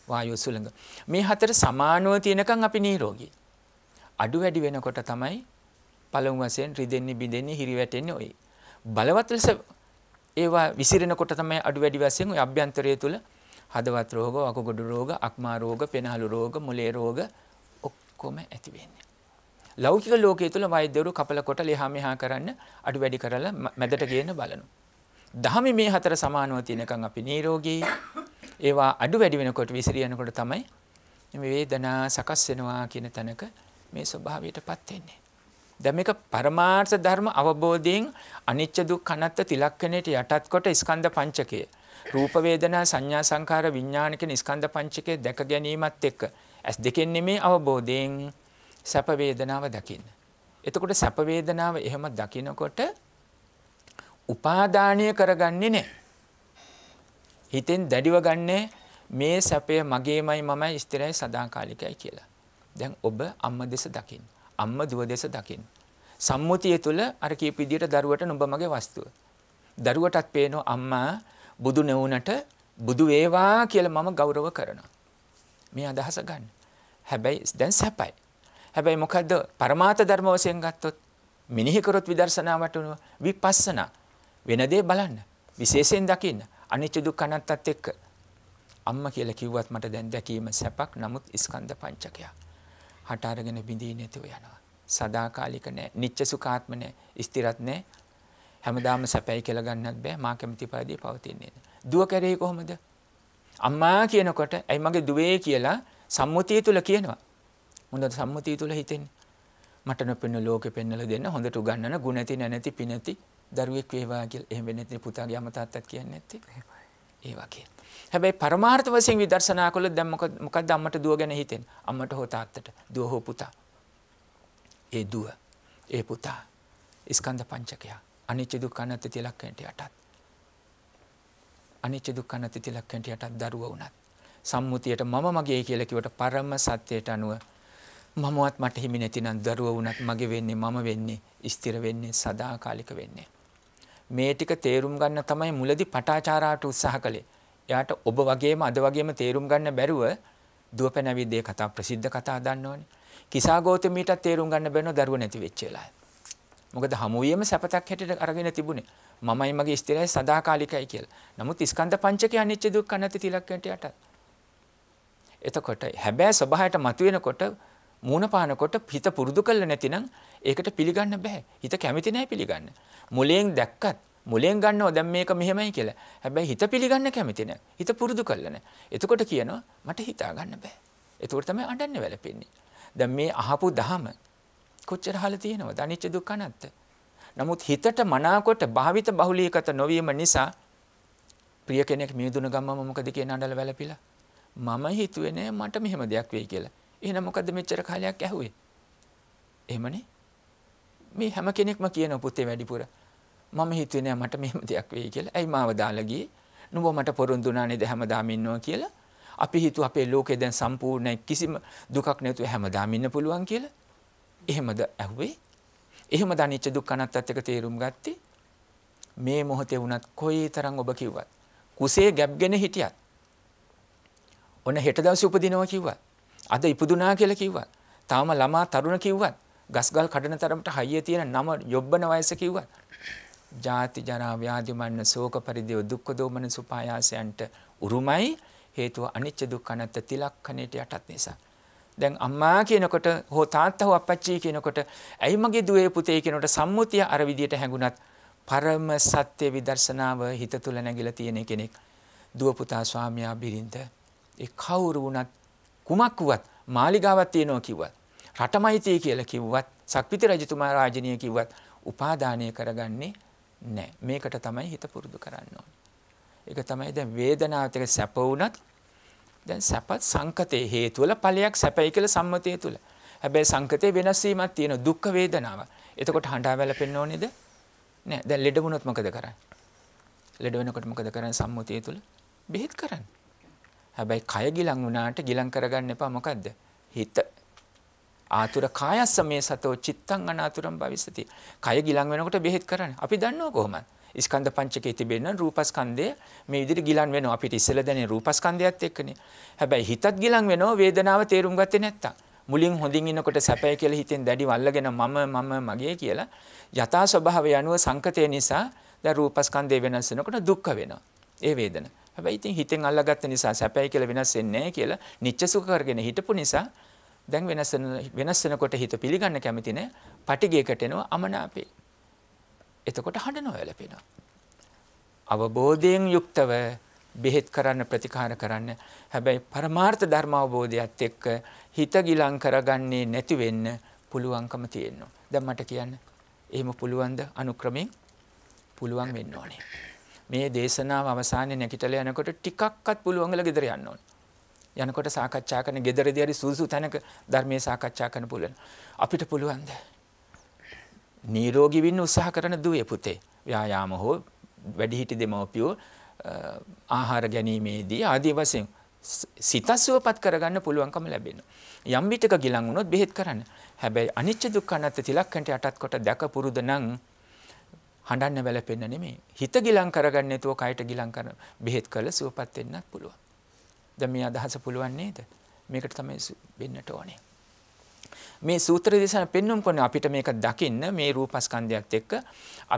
වායෝ සුළඟ මේ හතර සමානව තියෙනකන් අපි නිරෝගී අඩු වැඩි වෙනකොට තමයි පළමු වශයෙන් රිදෙන්නේ බිඳෙන්නේ හිරිවැටෙන්නේ ඔය. බලවත් ලෙස ඒවා විසිරෙනකොට තමයි අඩු වැඩි වශයෙන් ඔය අභ්‍යන්තරය තුල හදවත් රෝග, වකුගඩු රෝග, අක්මා රෝග, පෙනහළු රෝග, මොලේ රෝග ඔක්කොම ඇති වෙන්නේ. ලෞකික ලෝකයේ තුල වෛද්‍යවරු කපල කොට ලිහා මෙහා කරන්න අඩු වැඩි කරලා මැදට ගේන බලනවා. දහමේ මේ හතර සමානව තියෙනකන් අපි නිරෝගී ඒවා අඩු වැඩි වෙනකොට විසිරියනකොට තමයි මේ වේදනා සකස් වෙනවා කියන තැනක මේ ස්වභාවයටපත් වෙන්නේ. දැන් මේක පරමාර්ථ ධර්ම අවබෝධයෙන් අනිච්ච දුක්ඛ අනාත්ත තිලක්කණයට යටත් කොට ස්කන්ධ පංචකය රූප වේදනා සංඥා සංකාර විඥාන කියන ස්කන්ධ පංචකය දැක ගැනීමත් එක්ක ඇස් දෙකෙන් නෙමේ අවබෝධයෙන් සැප වේදනාව දකින්න. එතකොට සැප වේදනාව එහෙම දකිනකොට උපාදානීය කරගන්නේ නැහැ. හිතෙන් දැඩිව ගන්නේ මේ සැපය මගේමයි මමයි ස්ථිරයි සදාකාලිකයි කියලා. දැන් ඔබ අම්ම දෙස දකින්න. අම්ම දුව දෙස දකින්න. සම්මුතිය තුළ අර කියපු විදිහට දරුවට නුඹ මගේ වස්තුව. දරුවටත් පේනවා අම්මා බුදු නෙවුනට බුදු වේවා කියලා මම ගෞරව කරනවා. මේ අදහස ගන්න. හැබැයි දැන් සැපයි. හැබැයි මොකද්ද? පරමාර්ථ ධර්ම වශයෙන් ගත්තොත් මිනිහි කරොත් විදර්ශනාවට උනව විපස්සනා වෙන දේ බලන්න. විශේෂයෙන් දකින්න. අනිච්ච දුක්ඛ අනත්තත් එක්ක අම්මා කියලා කිව්වත් මට දැන් දැකීම සැපක්. නමුත් ස්කන්ධ පංචකයක්. හට අරගෙන බිඳී නැතුව යනවා. සදාකාලික නෑ. නිච්ච සුඛාත්ම නෑ. ස්ථිරත් නෑ. හැමදාම සැපයි කියලා ගන්නත් බෑ. මා කැමති පරිදි පවතින්නේ නෑ. දුව කරේ කොහොමද? අම්මා කියනකොට ඇයි මගේ දුවේ කියලා සම්මුතිය තුල කියනවා. හොඳට සම්මුතිය තුල හිතෙන්නේ. මට නොපෙනෙන ලෝකෙ පෙන්වලා දෙන්න හොඳට උගන්වන ගුණ ඇති නැති පිනති දරුවෙක් වේවා කියලා. එහෙම වෙන්නේ නැති පුතාගේ අම්මා තාත්තත් කියන්නේ නැත්තේ. ඒ වගේ. හැබැයි පරමාර්ථ වශයෙන් විදර්ශනා කළොත් දැන් මොකද මොකද්ද අම්මට දුව ගැන හිතෙන්නේ? අම්මට හෝ තාත්තට දුව හෝ පුතා. ඒ දුව, ඒ පුතා. ස්කන්ධ පංචකය. අනිච්ච දුක්ඛ අනාත්ම තිලක්කෙන්ට යටත්. අනිච්ච දුක්ඛ අනාත්ම තිලක්කෙන්ට යටත් දරුවා වුණත්. සම්මුතියට මම මගේ කියලා කිව්වට පරම සත්‍යයට අනුව මමවත් මට හිමි නැතිනම් දරුවා වුණත් මගේ වෙන්නේ මම වෙන්නේ ස්ථිර වෙන්නේ සදාකාලික වෙන්නේ මේ ටික තේරුම් ගන්න තමයි මුලදී පටාචාරාට උත්සාහ කළේ. එයාට ඔබ වගේම අද වගේම තේරුම් ගන්න බැරුව දුවපැනවිද්දේ කතා ප්‍රසිද්ධ කතා දන්නවනේ. කිසා ගෞතමීටත් තේරුම් ගන්න බැරිව දරුව නැති වෙච්ච වෙලාවේ. මොකද හමුවියම සපතක් හැටියට අරගෙන තිබුණේ. මමයි මගේ ස්ථිරයි සදාකාලිකයි කියලා. නමුත් ස්කන්ධ පංචකය අනිච්ච දුක්ඛ නැති තිලක්කන්ට යටත්. එතකොට හැබැයි ස්වභාවයට මතුවෙනකොට මූණ පානකොට හිත පුරුදු කළ නැතිනම් ඒකට පිළිගන්න බෑ. හිත කැමති නැහැ පිළිගන්න. මුලෙන් දැක්කත් මුලෙන් ගන්නව දැන් මේක මෙහෙමයි කියලා. හැබැයි හිත පිළිගන්න කැමති නැහැ. හිත පුරුදු කළ නැහැ. එතකොට කියනවා මට හිතා ගන්න බෑ. එතකොට තමයි අඬන්න වැළපෙන්නේ. දැන් මේ අහපු දහම කොච්චර අහලා තියෙනවද? අනිච්ච දුක්ඛ අනාත්ත. නමුත් හිතට මනාකොට භාවිත බහුලීකත නොවීම නිසා ප්‍රිය කෙනෙක් මියදුන ගමම මොකද කියන අඬල වැළපිලා මම හිතුවේ නෑ මට මෙහෙම දෙයක් වෙයි කියලා. එහෙනම් මොකද්ද මෙච්චර කාලයක් ඇහුවේ? එහෙමනේ. මේ හැම කෙනෙක්ම කියන පුතේ වැඩිපුර මම හිතුවේ නෑ මට මෙහෙම දෙයක් වෙයි කියලා. ඇයි මාව දාලා ගියේ? නුඹ මට පොරොන්දුනා නේද හැමදාම ඉන්නවා කියලා. අපි හිතුව අපේ ලෝකේ දැන් සම්පූර්ණයි කිසිම දුකක් නැතුව හැමදාම ඉන්න පුළුවන් කියලා. එහෙමද ඇහුවේ? එහෙමද අනිච්ච දුක්ඛ අනාත්තත් එක තේරුම් ගත්තේ? මේ මොහොතේ වුණත් කොයි තරම් ඔබ කිව්වත් කුසේ ගැබ්ගෙන හිටියත් ඔන්න හෙට දවසේ උපදිනවා කිව්වත් අද ඉපදුනා කියලා කිව්වත්, තාම ළමා තරුණ කිව්වත්, ගස්ගල් කඩන තරමට හයිය තියෙන නම යොබ්බන වයස කිව්වත්, ජාති ජරා ව්‍යාධි මරණ ශෝක පරිදේ දුක්ඛ දෝමන සුපායාසයන්ට උරුමයි හේතුව අනිච්ච දුක්ඛ නැත්ත තිලක්කණයට යටත් නිසා. දැන් අම්මා කියනකොට හෝ තාත්තා හෝ අපච්චි කියනකොට ඇයි මගේ දුවේ පුතේ කියනකොට සම්මුතිය අර විදියට හැඟුණත් පරම සත්‍ය විදර්ශනාව හිත තුල නැගිලා තියෙන කෙනෙක් දුව පුතා ස්වාමියා බිරිඳ ඒ කවුරු වුණත් කුමක් වුවත් මාලිගාවක් තියෙනවා කිව්වත් රටමයිතිය කියලා කිව්වත් සක්විති රජතුමා රාජනීය කිව්වත් උපාදානය කරගන්නේ නැහැ. මේකට තමයි හිත පුරුදු කරන්න ඕනේ. ඒක තමයි දැන් වේදනාවට සැප වුණත් දැන් සැපත් සංකතේ හේතු වල ඵලයක් සැපයි කියලා සම්මතය තුල. හැබැයි සංකතේ වෙනස් වීමක් තියෙන දුක් වේදනාව. එතකොට හඬා වැළපෙන්න ඕනේද? නෑ. දැන් ලෙඩ වුණොත් මොකද කරන්නේ? ලෙඩ වෙනකොට මොකද කරන්නේ සම්මුතිය තුල? බෙහෙත් කරන්නේ. හැබැයි කය ගිලන් වුණාට ගිලන් කරගන්න එපා මොකද්ද? හිත. ආතුර කායස්ස මේ සතෝ චිත්තං අනාතුරම් භවිසති. කය ගිලන් වෙනකොට බෙහෙත් කරන්නේ. අපි දන්නව කොහොමද? ස්කන්ධ පංචකයේ තිබෙන රූපස්කන්ධය මේ විදිහට ගිලන් වෙනවා. අපිට ඉස්සෙල්ල දැනේ රූපස්කන්ධයත් එක්කනේ. හැබැයි හිතත් ගිලන් වෙනවා වේදනාව තේරුම් ගත්තේ නැත්තම්. මුලින් හොඳින් ඉන්නකොට සැපයි කියලා හිතෙන් දැඩි වල්ලගෙන මම මම මගේ කියලා යථා ස්වභාවය අනුව සංකතය නිසා දැන් රූපස්කන්ධය වෙනස් වෙනකොට දුක් වෙනවා. ඒ වේදනාව හැබැයි ඉතින් හිතෙන් අල්ලගත්ත නිසා සැපයි කියලා වෙනස් වෙන්නේ නැහැ කියලා නිච්ච සුඛ කරගෙන හිටපු නිසා දැන් වෙනස් වෙන වෙනස් වෙනකොට හිත පිළිගන්න කැමති නැහැ. පටිගයකට එනවා අමනාපේ. එතකොට හඬ නොවැළපෙනවා. අවබෝධයෙන් යුක්තව බෙහෙත් කරන්න ප්‍රතිකාර කරන්න හැබැයි පරමාර්ථ ධර්ම අවබෝධයත් එක්ක හිත ගිලන් කරගන්නේ නැති වෙන්න පුළුවන්කම තියෙනවා. දැන් මට කියන්න. එහෙම පුළුවන්ද අනුක්‍රමයෙන් පුළුවන් වෙන්න ඕනේ. මේ දේශනාව අවසානයේ නැගිටලා යනකොට ටිකක්වත් පුළුවන්ගල ගෙදර යන්න ඕන. යනකොට සාකච්ඡා කරන ගෙදරදී හරි සුසු තැනක ධර්මයේ සාකච්ඡා කරන්න පුළුවන්. අපිට පුළුවන්ද? නිරෝගී වෙන්න උත්සාහ කරන දුවේ පුතේ. ව්‍යායාම හෝ වැඩිහිටි දෙමව්පියෝ ආහාර ගැනීමේදී ආදී වශයෙන් සිත සුවපත් කරගන්න පුළුවන්කම ලැබෙනවා. යම් විටක ගිලන් වුණොත් බෙහෙත් කරන්න. හැබැයි අනිච්ච දුක්ඛ අනාත්ම තිලක්කන්ට යටත් කොට දැක පුරුද නම් හඬන්න වැළපෙන්න නෙමෙයි. හිත ගිලන් කරගන්න නැතුව කයට ගිලන් කරන බෙහෙත් කරලා සුවපත් වෙන්නත් පුළුවන්. දැන් මේ අදහස පුළුවන් නේද? මේකට තමයි වෙන්නට ඕනේ. මේ සූත්‍ර දේශන පෙන්වුම් කරන අපිට මේක දකින්න මේ රූපස්කන්ධයත් එක්ක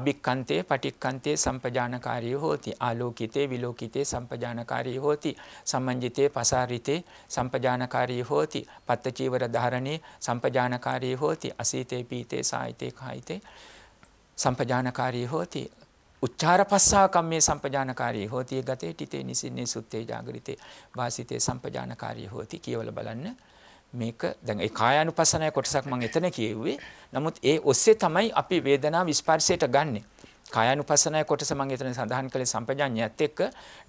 අභික්කන්තේ පටික්කන්තේ සම්පජානකාරී හෝති ආලෝකිතේ විලෝකිතේ සම්පජානකාරී හෝති සම්මන්ජිතේ පසාරිතේ සම්පජානකාරී හෝති පත්තචීවර ධාරණේ සම්පජානකාරී හෝති අසීතේ පීතේ සායිතේ කායිතේ සම්පජානකාරී හෝතිය. උච්චාර පස්සාකම් මේ සම්පජානකාරී හෝතිය ගතේ ටිතේ නිසින්නේ සුත්තේ ජාගරිතේ වාසිතේ සම්පජානකාරී හෝති කියවල බලන්න මේක දැන් ඒ කායानु පසනය කොටසක් මම එතන කියෙව්වේ නමුත් ඒ ඔස්සේ තමයි අපි වේදනා විස්පර්ශයට ගන්නෙ කායानु පසනය කොටස මම එතන සඳහන් කළේ සම්පජාඤ්ඤයත් එක්ක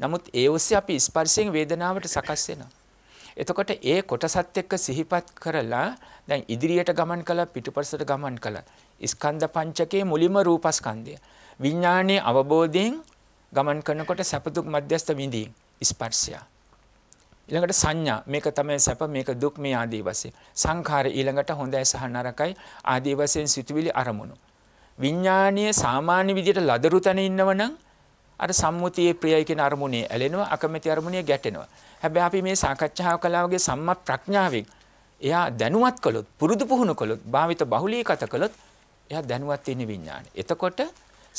නමුත් ඒ ඔස්සේ අපි ස්පර්ශයෙන් වේදනාවට සකස් වෙනවා එතකොට ඒ කොටසත් එක්ක සිහිපත් කරලා දැන් ඉදිරියට ගමන් කළා පිටුපසට ගමන් කළා ස්කන්ධ පංචකයේ මුලිම රූපස්කන්ධය. විඥානයේ අවබෝධයෙන් ගමන් කරනකොට සැප දුක් මධ්‍යස්ථ විඳීම් ස්පර්ශය. ඊළඟට සංඥා මේක තමයි සැප මේක දුක් මේ ආදී වශයෙන්. සංඛාර ඊළඟට හොඳයි සහ නරකයි ආදී වශයෙන් සිතුවිලි අරමුණු. විඥානීය සාමාන්‍ය විදිහට ලදරු තැන ඉන්නවනම් අර සම්මුතියේ ප්‍රියයි කියන අරමුණේ ඇලෙනවා අකමැති අරමුණේ ගැටෙනවා. හැබැයි අපි මේ සාකච්ඡාව කළා වගේ සම්මා ප්‍රඥාවෙන් එයා දැනුවත් කළොත් පුරුදු පුහුණු කළොත් භාවිත බහුලීකත කළොත් එයා දැනුවත් ඉන්නේ විඥානේ. එතකොට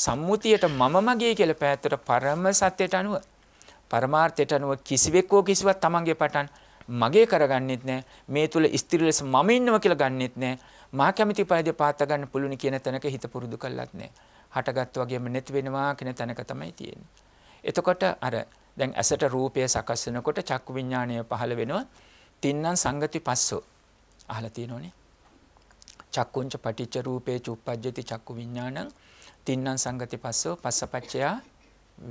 සම්මුතියට මම මගේ කියලා පැත්තට පරම සත්‍යයට අනුව පරමාර්ථයට අනුව කිසිවෙක් හෝ කිසිවක් තමන්ගේ පටන් මගේ කරගන්නෙත් නෑ මේ තුල ස්ථිර ලෙස මම ඉන්නවා කියලා ගන්නෙත් නෑ මා කැමති පරිදි පාත ගන්න පුළුවන් කියන තැනක හිත පුරුදු කළත් නෑ හටගත් වගේම නැති වෙනවා කියන තැනක තමයි තියෙන්නේ එතකොට අර දැන් ඇසට රූපය සකස් වෙනකොට චක්කු විඥාණය පහළ වෙනවා තින්නම් සංගති පස්සෝ අහලා තියෙනෝනේ චක්කුංච පටිච්ච රූපේ චුප්පජ්ජති චක්කු විඥානං තින්නම් සංගති පස්සෝ පස්සපච්චයා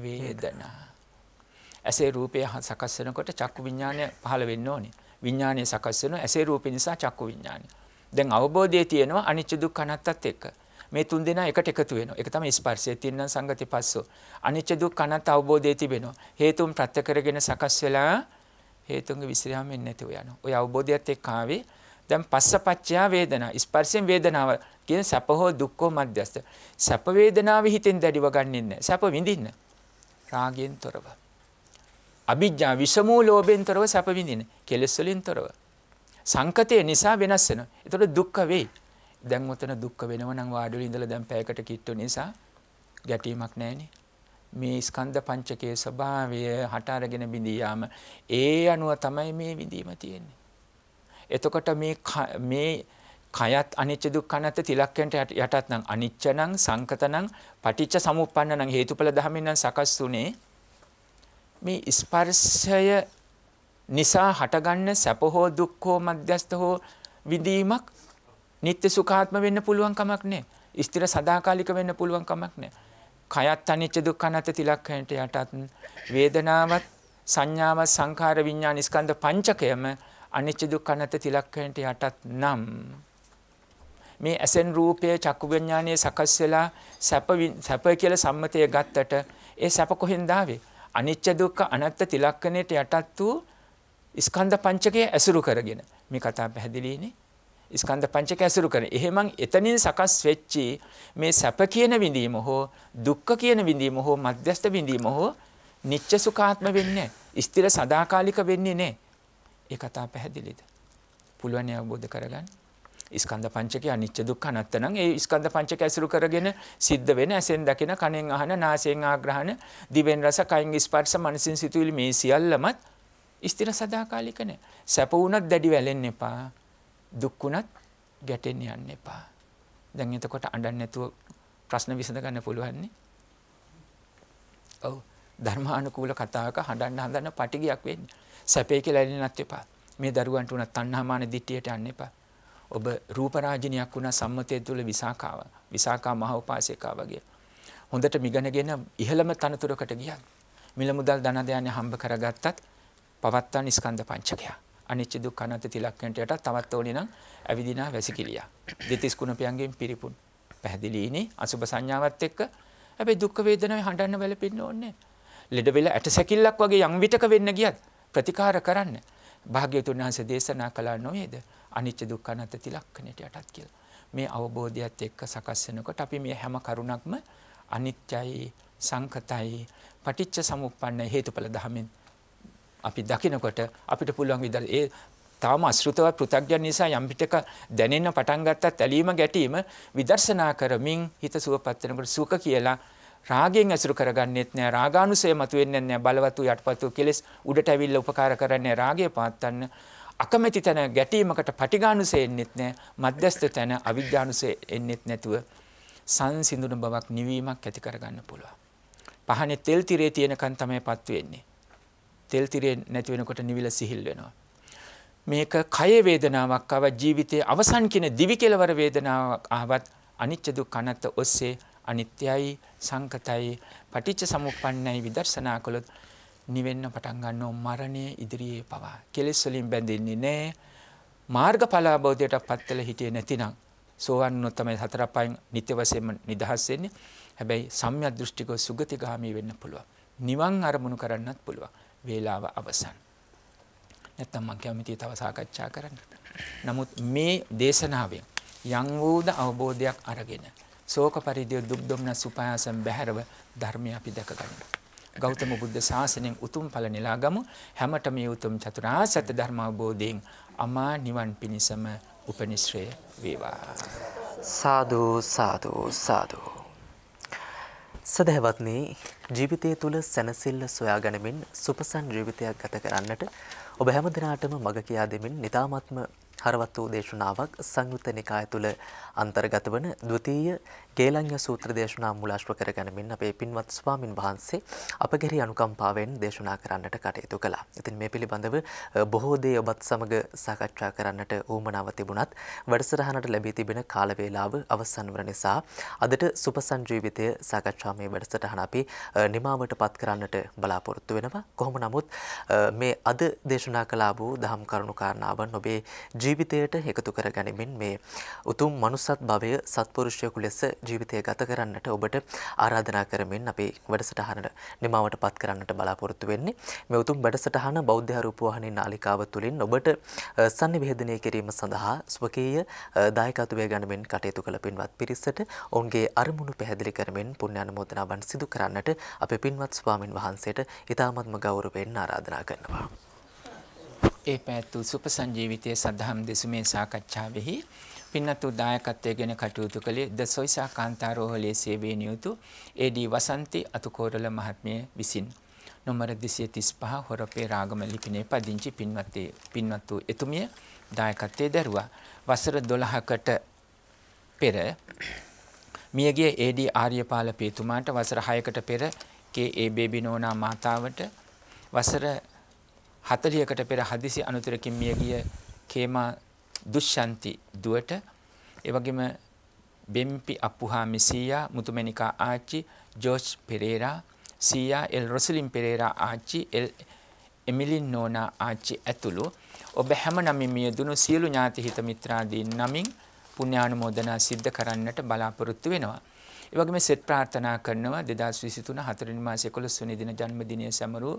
වේදනා. ඇසේ රූපය සකස් වෙනකොට චක්කු විඥානය පහළ වෙන්න ඕනේ. විඥානය සකස් වෙනවා ඇසේ රූපය නිසා චක්කු විඥානය. දැන් අවබෝධය තියෙනවා අනිච්ච දුක්ඛ අනාත්තත් එක්ක. මේ තුන් දෙනා එකට එකතු වෙනවා. ඒක තමයි ස්පර්ශය. තින්නම් සංගති පස්සෝ. අනිච්ච දුක්ඛ අනාත්ත අවබෝධය තිබෙනවා. හේතුන් ප්‍රත්‍ය කරගෙන සකස් වෙලා හේතුන්ගේ විසිරෑම වෙන්නේ නැතිව යනවා. ওই අවබෝධයත් එක්ක ආවේ දැන් පස්සපච්චයා වේදනා ස්පර්ශයෙන් වේදනාව කියන සැප හෝ දුක් හෝ මධ්‍යස්ත සැප වේදනාව හිතෙන් දැඩිව ගන්නෙ නැහැ සැප විඳින්න රාගයෙන් තොරව අභිඥා විසමූල ලෝභයෙන් තොරව සැප විඳින කෙලෙස් වලින් තොරව සංකතය නිසා වෙනස් වෙනවා ඒතකොට දුක්ඛ වෙයි දැන් උතන දුක්ඛ වෙනව නම් වාඩිලි ඉඳලා දැන් පැයකට කිට්ටු නිසා ගැටීමක් නැහැනේ මේ ස්කන්ධ පංචකයේ ස්වභාවය හට අරගෙන බිඳියාම ඒ අනුව තමයි මේ විඳීම තියෙන්නේ එතකොට මේ මේ කයත් අනිච්ච දුක්ඛ අනාත්ත තිලක්කයන්ට යටත් නම් අනිච්ච නම් සංකත නම් පටිච්ච සමුප්පන්න නම් හේතුඵල ධමෙන් නම් සකස් උනේ මේ ස්පර්ශය නිසා හටගන්න සැප හෝ දුක් හෝ මධ්‍යස්ත හෝ විදීමක් නিত্য සුඛාත්ම වෙන්න පුළුවන් කමක් නැහැ. ස්ථිර සදාකාලික වෙන්න පුළුවන් කමක් නැහැ. කයත් අනිච්ච දුක්ඛ අනාත්ත තිලක්කයන්ට යටත් වේදනාවත් සංඥාවත් සංඛාර විඥාන ස්කන්ධ පංචකයම අනිච්ච දුක්ඛ අනාත්ම තිලක්කයන්ට යටත් නම් මේ ඇසෙන් රූපය චක්කු විඥානයේ සකස් වෙලා සැප සැප කියලා සම්මතය ගත්තට ඒ සැප කොහෙන්ද ආවේ? අනිච්ච දුක්ඛ අනාත්ම තිලක්කණයට යටත් වූ ස්කන්ධ පංචකය ඇසුරු කරගෙන මේ කතා පැහැදිලිනේ. ස්කන්ධ පංචක ඇසුරු කරන. එහෙමං එතනින් සකස් වෙච්චි මේ සැප කියන විඳීම හෝ දුක්ඛ කියන විඳීම හෝ මධ්‍යස්ථ විඳීම හෝ නිච්ච සුඛාත්ම වෙන්නේ නැහැ. ස්ථිර සදාකාලික වෙන්නේ නැහැ. ඒ කතා පැහැදිලිද? පුළුවන් අවබෝධ කරගන්න. ස්කන්ධ පංචකය අනිච්ච දුක්ඛ අනාත්ත නම් ඒ ස්කන්ධ පංචකය ඇසුරු කරගෙන සිද්ධ වෙන ඇසෙන් දකින කනෙන් අහන නාසයෙන් ආග්‍රහණ දිවෙන් රස කයින් ස්පර්ශ මනසින් සිතුවිලි මේ සියල්ලමත් ස්ථිර සදාකාලික නෑ. සැප වුණත් දැඩි වැළෙන්න එපා. දුක් වුණත් ගැටෙන්න යන්න එපා. දැන් එතකොට අඬන්නේ නැතුව ප්‍රශ්න විසඳ ගන්න පුළුවන් නේ. ඔව්. ධර්මානුකූල කතාවක හඬන්න හඳන්න පටිගයක් වෙන්නේ. සැපේ කියලා ඇලෙන්නත් එපා. මේ දරුවන්ට උනත් තණ්හාමාන දිට්ඨියට යන්න එපා. ඔබ රූපරාජිනියක් වුණා සම්මතය තුළ විසාකාව. විසාකා මහ උපාසිකා වගේ. හොඳට මිගෙනගෙන ඉහළම තනතුරකට ගියා. මිල මුදල් ධනදයන්ය හම්බ කරගත්තත් පවත්තන් ස්කන්ධ පංචකය. අනිච්ච දුක්ඛ අනාත්ම තිලක්කන්ට යට තවත් ඕනේ නම් ඇවිදිනා වැසිකිලිය. දෙතිස් කුණපියන්ගෙන් පිරිපුන්. පැහැදිලි ඉනේ අසුබ සංඥාවත් එක්ක හැබැයි දුක් වේදනාවේ හඬන්න වැළපෙන්න ඕනේ. ලෙඩ වෙලා ඇට සැකිල්ලක් වගේ යම් විටක වෙන්න ගියත් ප්‍රතිකාර කරන්න භාග්‍යවතුන් වහන්සේ දේශනා කළා නොවේද අනිච්ච දුක්ඛ අනාත්ත තිලක්කණයට යටත් කියලා. මේ අවබෝධයත් එක්ක සකස් වෙනකොට අපි මේ හැම කරුණක්ම අනිත්‍යයි සංකතයි පටිච්ච සමුප්පන්න හේතුඵල ධමෙන් අපි දකිනකොට අපිට පුළුවන් විදිහට ඒ තාම අශෘතව පෘථග්ජන නිසා යම් පිටක දැනෙන්න පටන් ගත්තත් ඇලීම ගැටීම විදර්ශනා කරමින් හිත සුවපත් වෙනකොට සුඛ කියලා රාගයෙන් ඇසුරු කරගන්නෙත් නෑ රාගානුසය මතුවෙන්නේ නෑ බලවත් වූ යටපත් වූ කෙලෙස් උඩට ඇවිල්ලා උපකාර කරන්නේ රාගය පාත්තන්න අකමැති තැන ගැටීමකට පටිඝානුසය එන්නෙත් නෑ මධ්‍යස්ත තැන අවිද්‍යානුසය එන්නෙත් නැතුව සංසිඳුන බවක් නිවීමක් ඇති කරගන්න පුළුවන් පහනේ තෙල් tire තියෙනකන් තමයිපත් වෙන්නේ තෙල් tire නැති වෙනකොට නිවිල සිහිල් වෙනවා මේක කය වේදනාවක් ආව ජීවිතයේ අවසන් කියන දිවි කෙලවර වේදනාවක් ආවත් අනිච්ච දුක් අනත්ත ඔස්සේ අනිත්‍යයි සංකතයි පටිච්ච සමුප්පන්නයි විදර්ශනා කළොත් නිවෙන්න පටන් ගන්නෝ මරණය ඉදිරියේ පවා කෙලෙස් වලින් බැඳෙන්නේ නැහැ මාර්ගඵල අවබෝධයට පත්වලා හිටියේ නැතිනම් සෝවන් වුණොත් තමයි හතර පහෙන් නිත්‍ය වශයෙන්ම නිදහස් වෙන්නේ හැබැයි සම්‍යක් දෘෂ්ටිකව සුගතිගාමී වෙන්න පුළුවන් නිවන් අරමුණු කරන්නත් පුළුවන් වේලාව අවසන් නැත්තම් මම කැමති තව සාකච්ඡා කරන්න. නමුත් මේ දේශනාවෙන් යම් වූද අවබෝධයක් අරගෙන සෝක පරිදේ දුක් දුම්නස් උපායසෙන් බැහැරව ධර්මය අපි දැක ගන්න. ගෞතම බුද්ධ ශාසනයෙන් උතුම් ඵල නෙලාගමු හැමතෙම මේ උතුම් චතුරාර්ය සත්‍ය ධර්ම අවබෝධයෙන් අමා නිවන් පිණසම උපනිශ්‍රේ වේවා. සාදු සාදු සාදු. සදහවත්නි ජීවිතය තුළ සැනසෙල්ල සොයා ගනිමින් සුපසන් ජීවිතයක් ගත කරන්නට ඔබ හැම දිනාටම මඟ කියා දෙමින් නිතාමත්ම හරවත් වූ දේශනාවක් සංයුත්ත නිකාය තුළ අන්තර්ගත වන ද්විතීය කේලඤ්ඤ සූත්‍ර දේශනා මූලාශ්‍ර කරගෙනමින් අපේ පින්වත් ස්වාමින් වහන්සේ අපගැරි අනුකම්පාවෙන් දේශනා කරන්නට කටයුතු කළා. ඉතින් මේ පිළිබඳව බොහෝ දේ ඔබත් සමග සාකච්ඡා කරන්නට ඌමනාව තිබුණත් වැඩසටහනට ලැබී තිබෙන කාල වේලාව අවසන් වන නිසා අදට සුපසන් ජීවිතය සාකච්ඡා මේ වැඩසටහන අපි නිමාවටපත් කරන්නට බලාපොරොත්තු වෙනවා. කොහොම නමුත් මේ අද දේශනා කළා වූ දහම් කරුණු කාරණාවන් ඔබේ ජීවිතයට එකතු කර ගැනීමෙන් මේ උතුම් මනුස්සත් භවය සත්පුරුෂයෙකු ලෙස ජීවිතය ගත කරන්නට ඔබට ආරාධනා කරමින් අපේ වැඩසටහනට නිමාවට පත් කරන්නට බලාපොරොත්තු වෙන්නේ. මේ උතුම් වැඩසටහන බෞද්ධ රූපවාහිනී නාලිකාව තුළින් ඔබට සන්නිවේදනය කිරීම සඳහා ස්වකීය දායකත්වය ගනිමින් කටයුතු කළ පින්වත් පිරිසට ඔවුන්ගේ අරමුණු පැහැදිලි කරමින් පුණ්‍ය අනුමෝදනාවන් සිදු කරන්නට අපේ පින්වත් ස්වාමින් වහන්සේට ඉතාමත්ම ගෞරවයෙන් ආරාධනා කරනවා. ඒ පැත් වූ සුප සංජීවිතය සඳහම් දෙසුමේ සාකච්ඡාවෙහි පින්නත් උදායකත්වය ගැන කටයුතු කළේ ද සොයිසා කාන්තාරෝහලේ සේවය නියුතු ඒඩී වසන්ති අතුකෝරල මහත්මිය විසින්. නොමර 235 හොරපේ රාගම ලිපිනේ පදිංචි පින්වත්ේ පින්වත් වූ එතුමිය දායකත්වයේ දරුවා වසර 12කට පෙර මියගිය ඒඩී ආර්යපාල පේතුමාට වසර 6කට පෙර කේ.ඒ. බේබි නෝනා මාතාවට වසර 40කට පෙර හදිසි අනතුරකින් මියගිය කේමා දුෂ්ශන්ති දුවට ඒ වගේම බෙම්පි අප්පුහාමි සීයා මුතුමැණිකා ආච්චි ජෝර්ජ් පෙරේරා සීයා එල් රොසලින් පෙරේරා ආච්චි එල් එමිලින් නෝනා ආච්චි ඇතුළු ඔබ හැම නමින් මියදුණු සියලු ඥාති හිත මිත්‍රාදීන් නමින් පුණ්‍යානුමෝදනා සිද්ධ කරන්නට බලාපොරොත්තු වෙනවා. ඒ වගේම සෙත් ප්‍රාර්ථනා කරනවා 2023 4 මාසයේ 11 වෙනි දින ජන්මදිනය සමරූ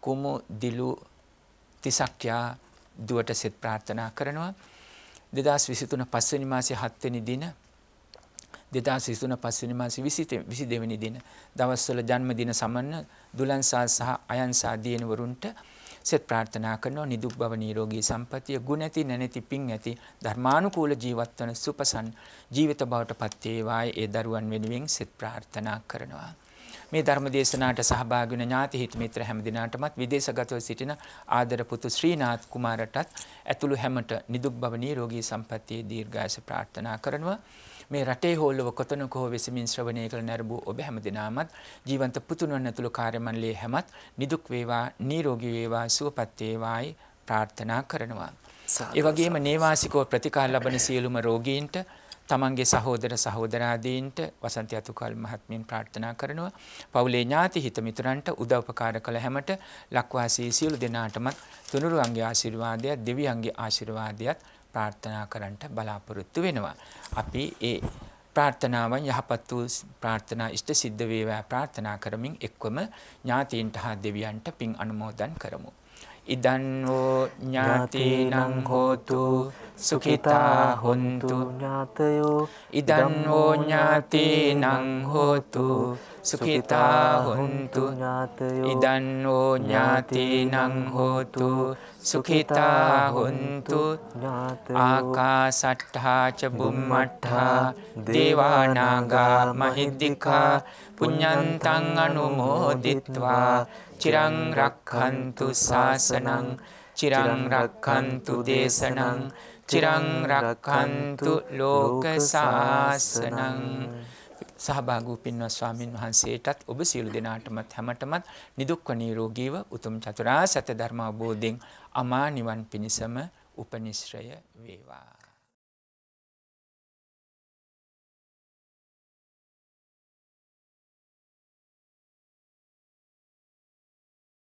කුමු දිලු තිසක්යා දුවට සෙත් ප්‍රාර්ථනා කරනවා. දෙදස් විසිතුන පස්සනි මාසය හත්වනි දින දෙදස් විසිතුන පස්සනි මාසි විසි දෙවැනි දින දවස්වල ජන්මදින සමන්න දුලන්සා සහ අයන්සා දියනවරුන්ට සෙත් ප්‍රාර්ථනා කරනවා නිදුක් බව නිරෝගී සම්පතිය ගුණ ඇති නැනැති පිං ඇති ධර්මානුකූල ජීවත් වන සුපසන් ජීවිත බවට පත් වේවායි ඒ දරුවන් වෙනුවෙන් සෙත් ප්‍රාර්ථනා කරනවා මේ ධර්ම දේශනාවට සහභාගී වුණ ඥාති හිත මිත්‍ර හැම දිනාටමත් විදේශගතව සිටින ආදර පුතු ශ්‍රීනාත් කුමාරටත් ඇතුළු හැමට නිදුක් බව නිරෝගී සම්පන්නියේ දීර්ඝායස ප්‍රාර්ථනා කරනවා. මේ රටේ හෝල්ලව කොතනක හෝ වෙසමින් ශ්‍රවණය කළ නැරඹූ ඔබ හැම දිනාමත් ජීවන්ත පුතුණන් ඇතුළු කාර්යමණ්ඩලයේ හැමත් නිදුක් වේවා නිරෝගී වේවා සුවපත් වේවායි ප්‍රාර්ථනා කරනවා. ඒ වගේම නේවාසිකව ප්‍රතිකාර ලබන සියලුම රෝගීන්ට තමන්ගේ සහෝදර සහෝදරාදීන්ට වසන්ති අතුකල් මහත්මින් ප්‍රාර්ථනා කරනවා. පවුලේ ඥාති හිත මිතුරන්ට උදව්පකාර කළ හැමට ලක්වාසී සියලු දෙනාටමත් තුනුරුවන්ගේ ආශිර්වාදයක් දෙවියන්ගේ ආශිර්වාදයක් ප්‍රාර්ථනා කරන්නට බලාපොරොත්තු වෙනවා. අපි ඒ ප්‍රාර්ථනාවන් යහපත් වූ ප්‍රාර්ථනා ඉෂ්ට සිද්ධ වේවා ප්‍රාර්ථනා කරමින් එක්වම ඥාතීන්ට හා දෙවියන්ට පින් අනුමෝදන් කරමු. ඉදන් වූ ඥාතිනං හෝතු සුඛිතා හොන්තු ඥාතයෝ ඉදන් වූ ඥාතිනං හෝතු සුඛිතා හොන්තු ඥාතයෝ ඉදන් වූ ඥාතිනං හෝතු සුඛිතා හොන්තු ආකාසට්ඨා ච බුම්මට්ඨා දේවානාගා මහිද්దికා පුඤ්ඤන්තං අනුමෝදිත්වා චිරං රක්ඛන්තු ශාසනං චිරං රක්ඛන්තු දේශනං චිරං රක්ඛන්තු ලෝක ශාසනං සහභාගී පින්වත් ස්වාමින් වහන්සේටත් ඔබ සියලු දෙනාටමත් හැමතෙමත් නිදුක්ව නිරෝගීව උතුම් චතුරාර්ය සත්‍ය ධර්ම අවබෝධයෙන් අමා නිවන් පිණසම උපනිශ්‍රය වේවා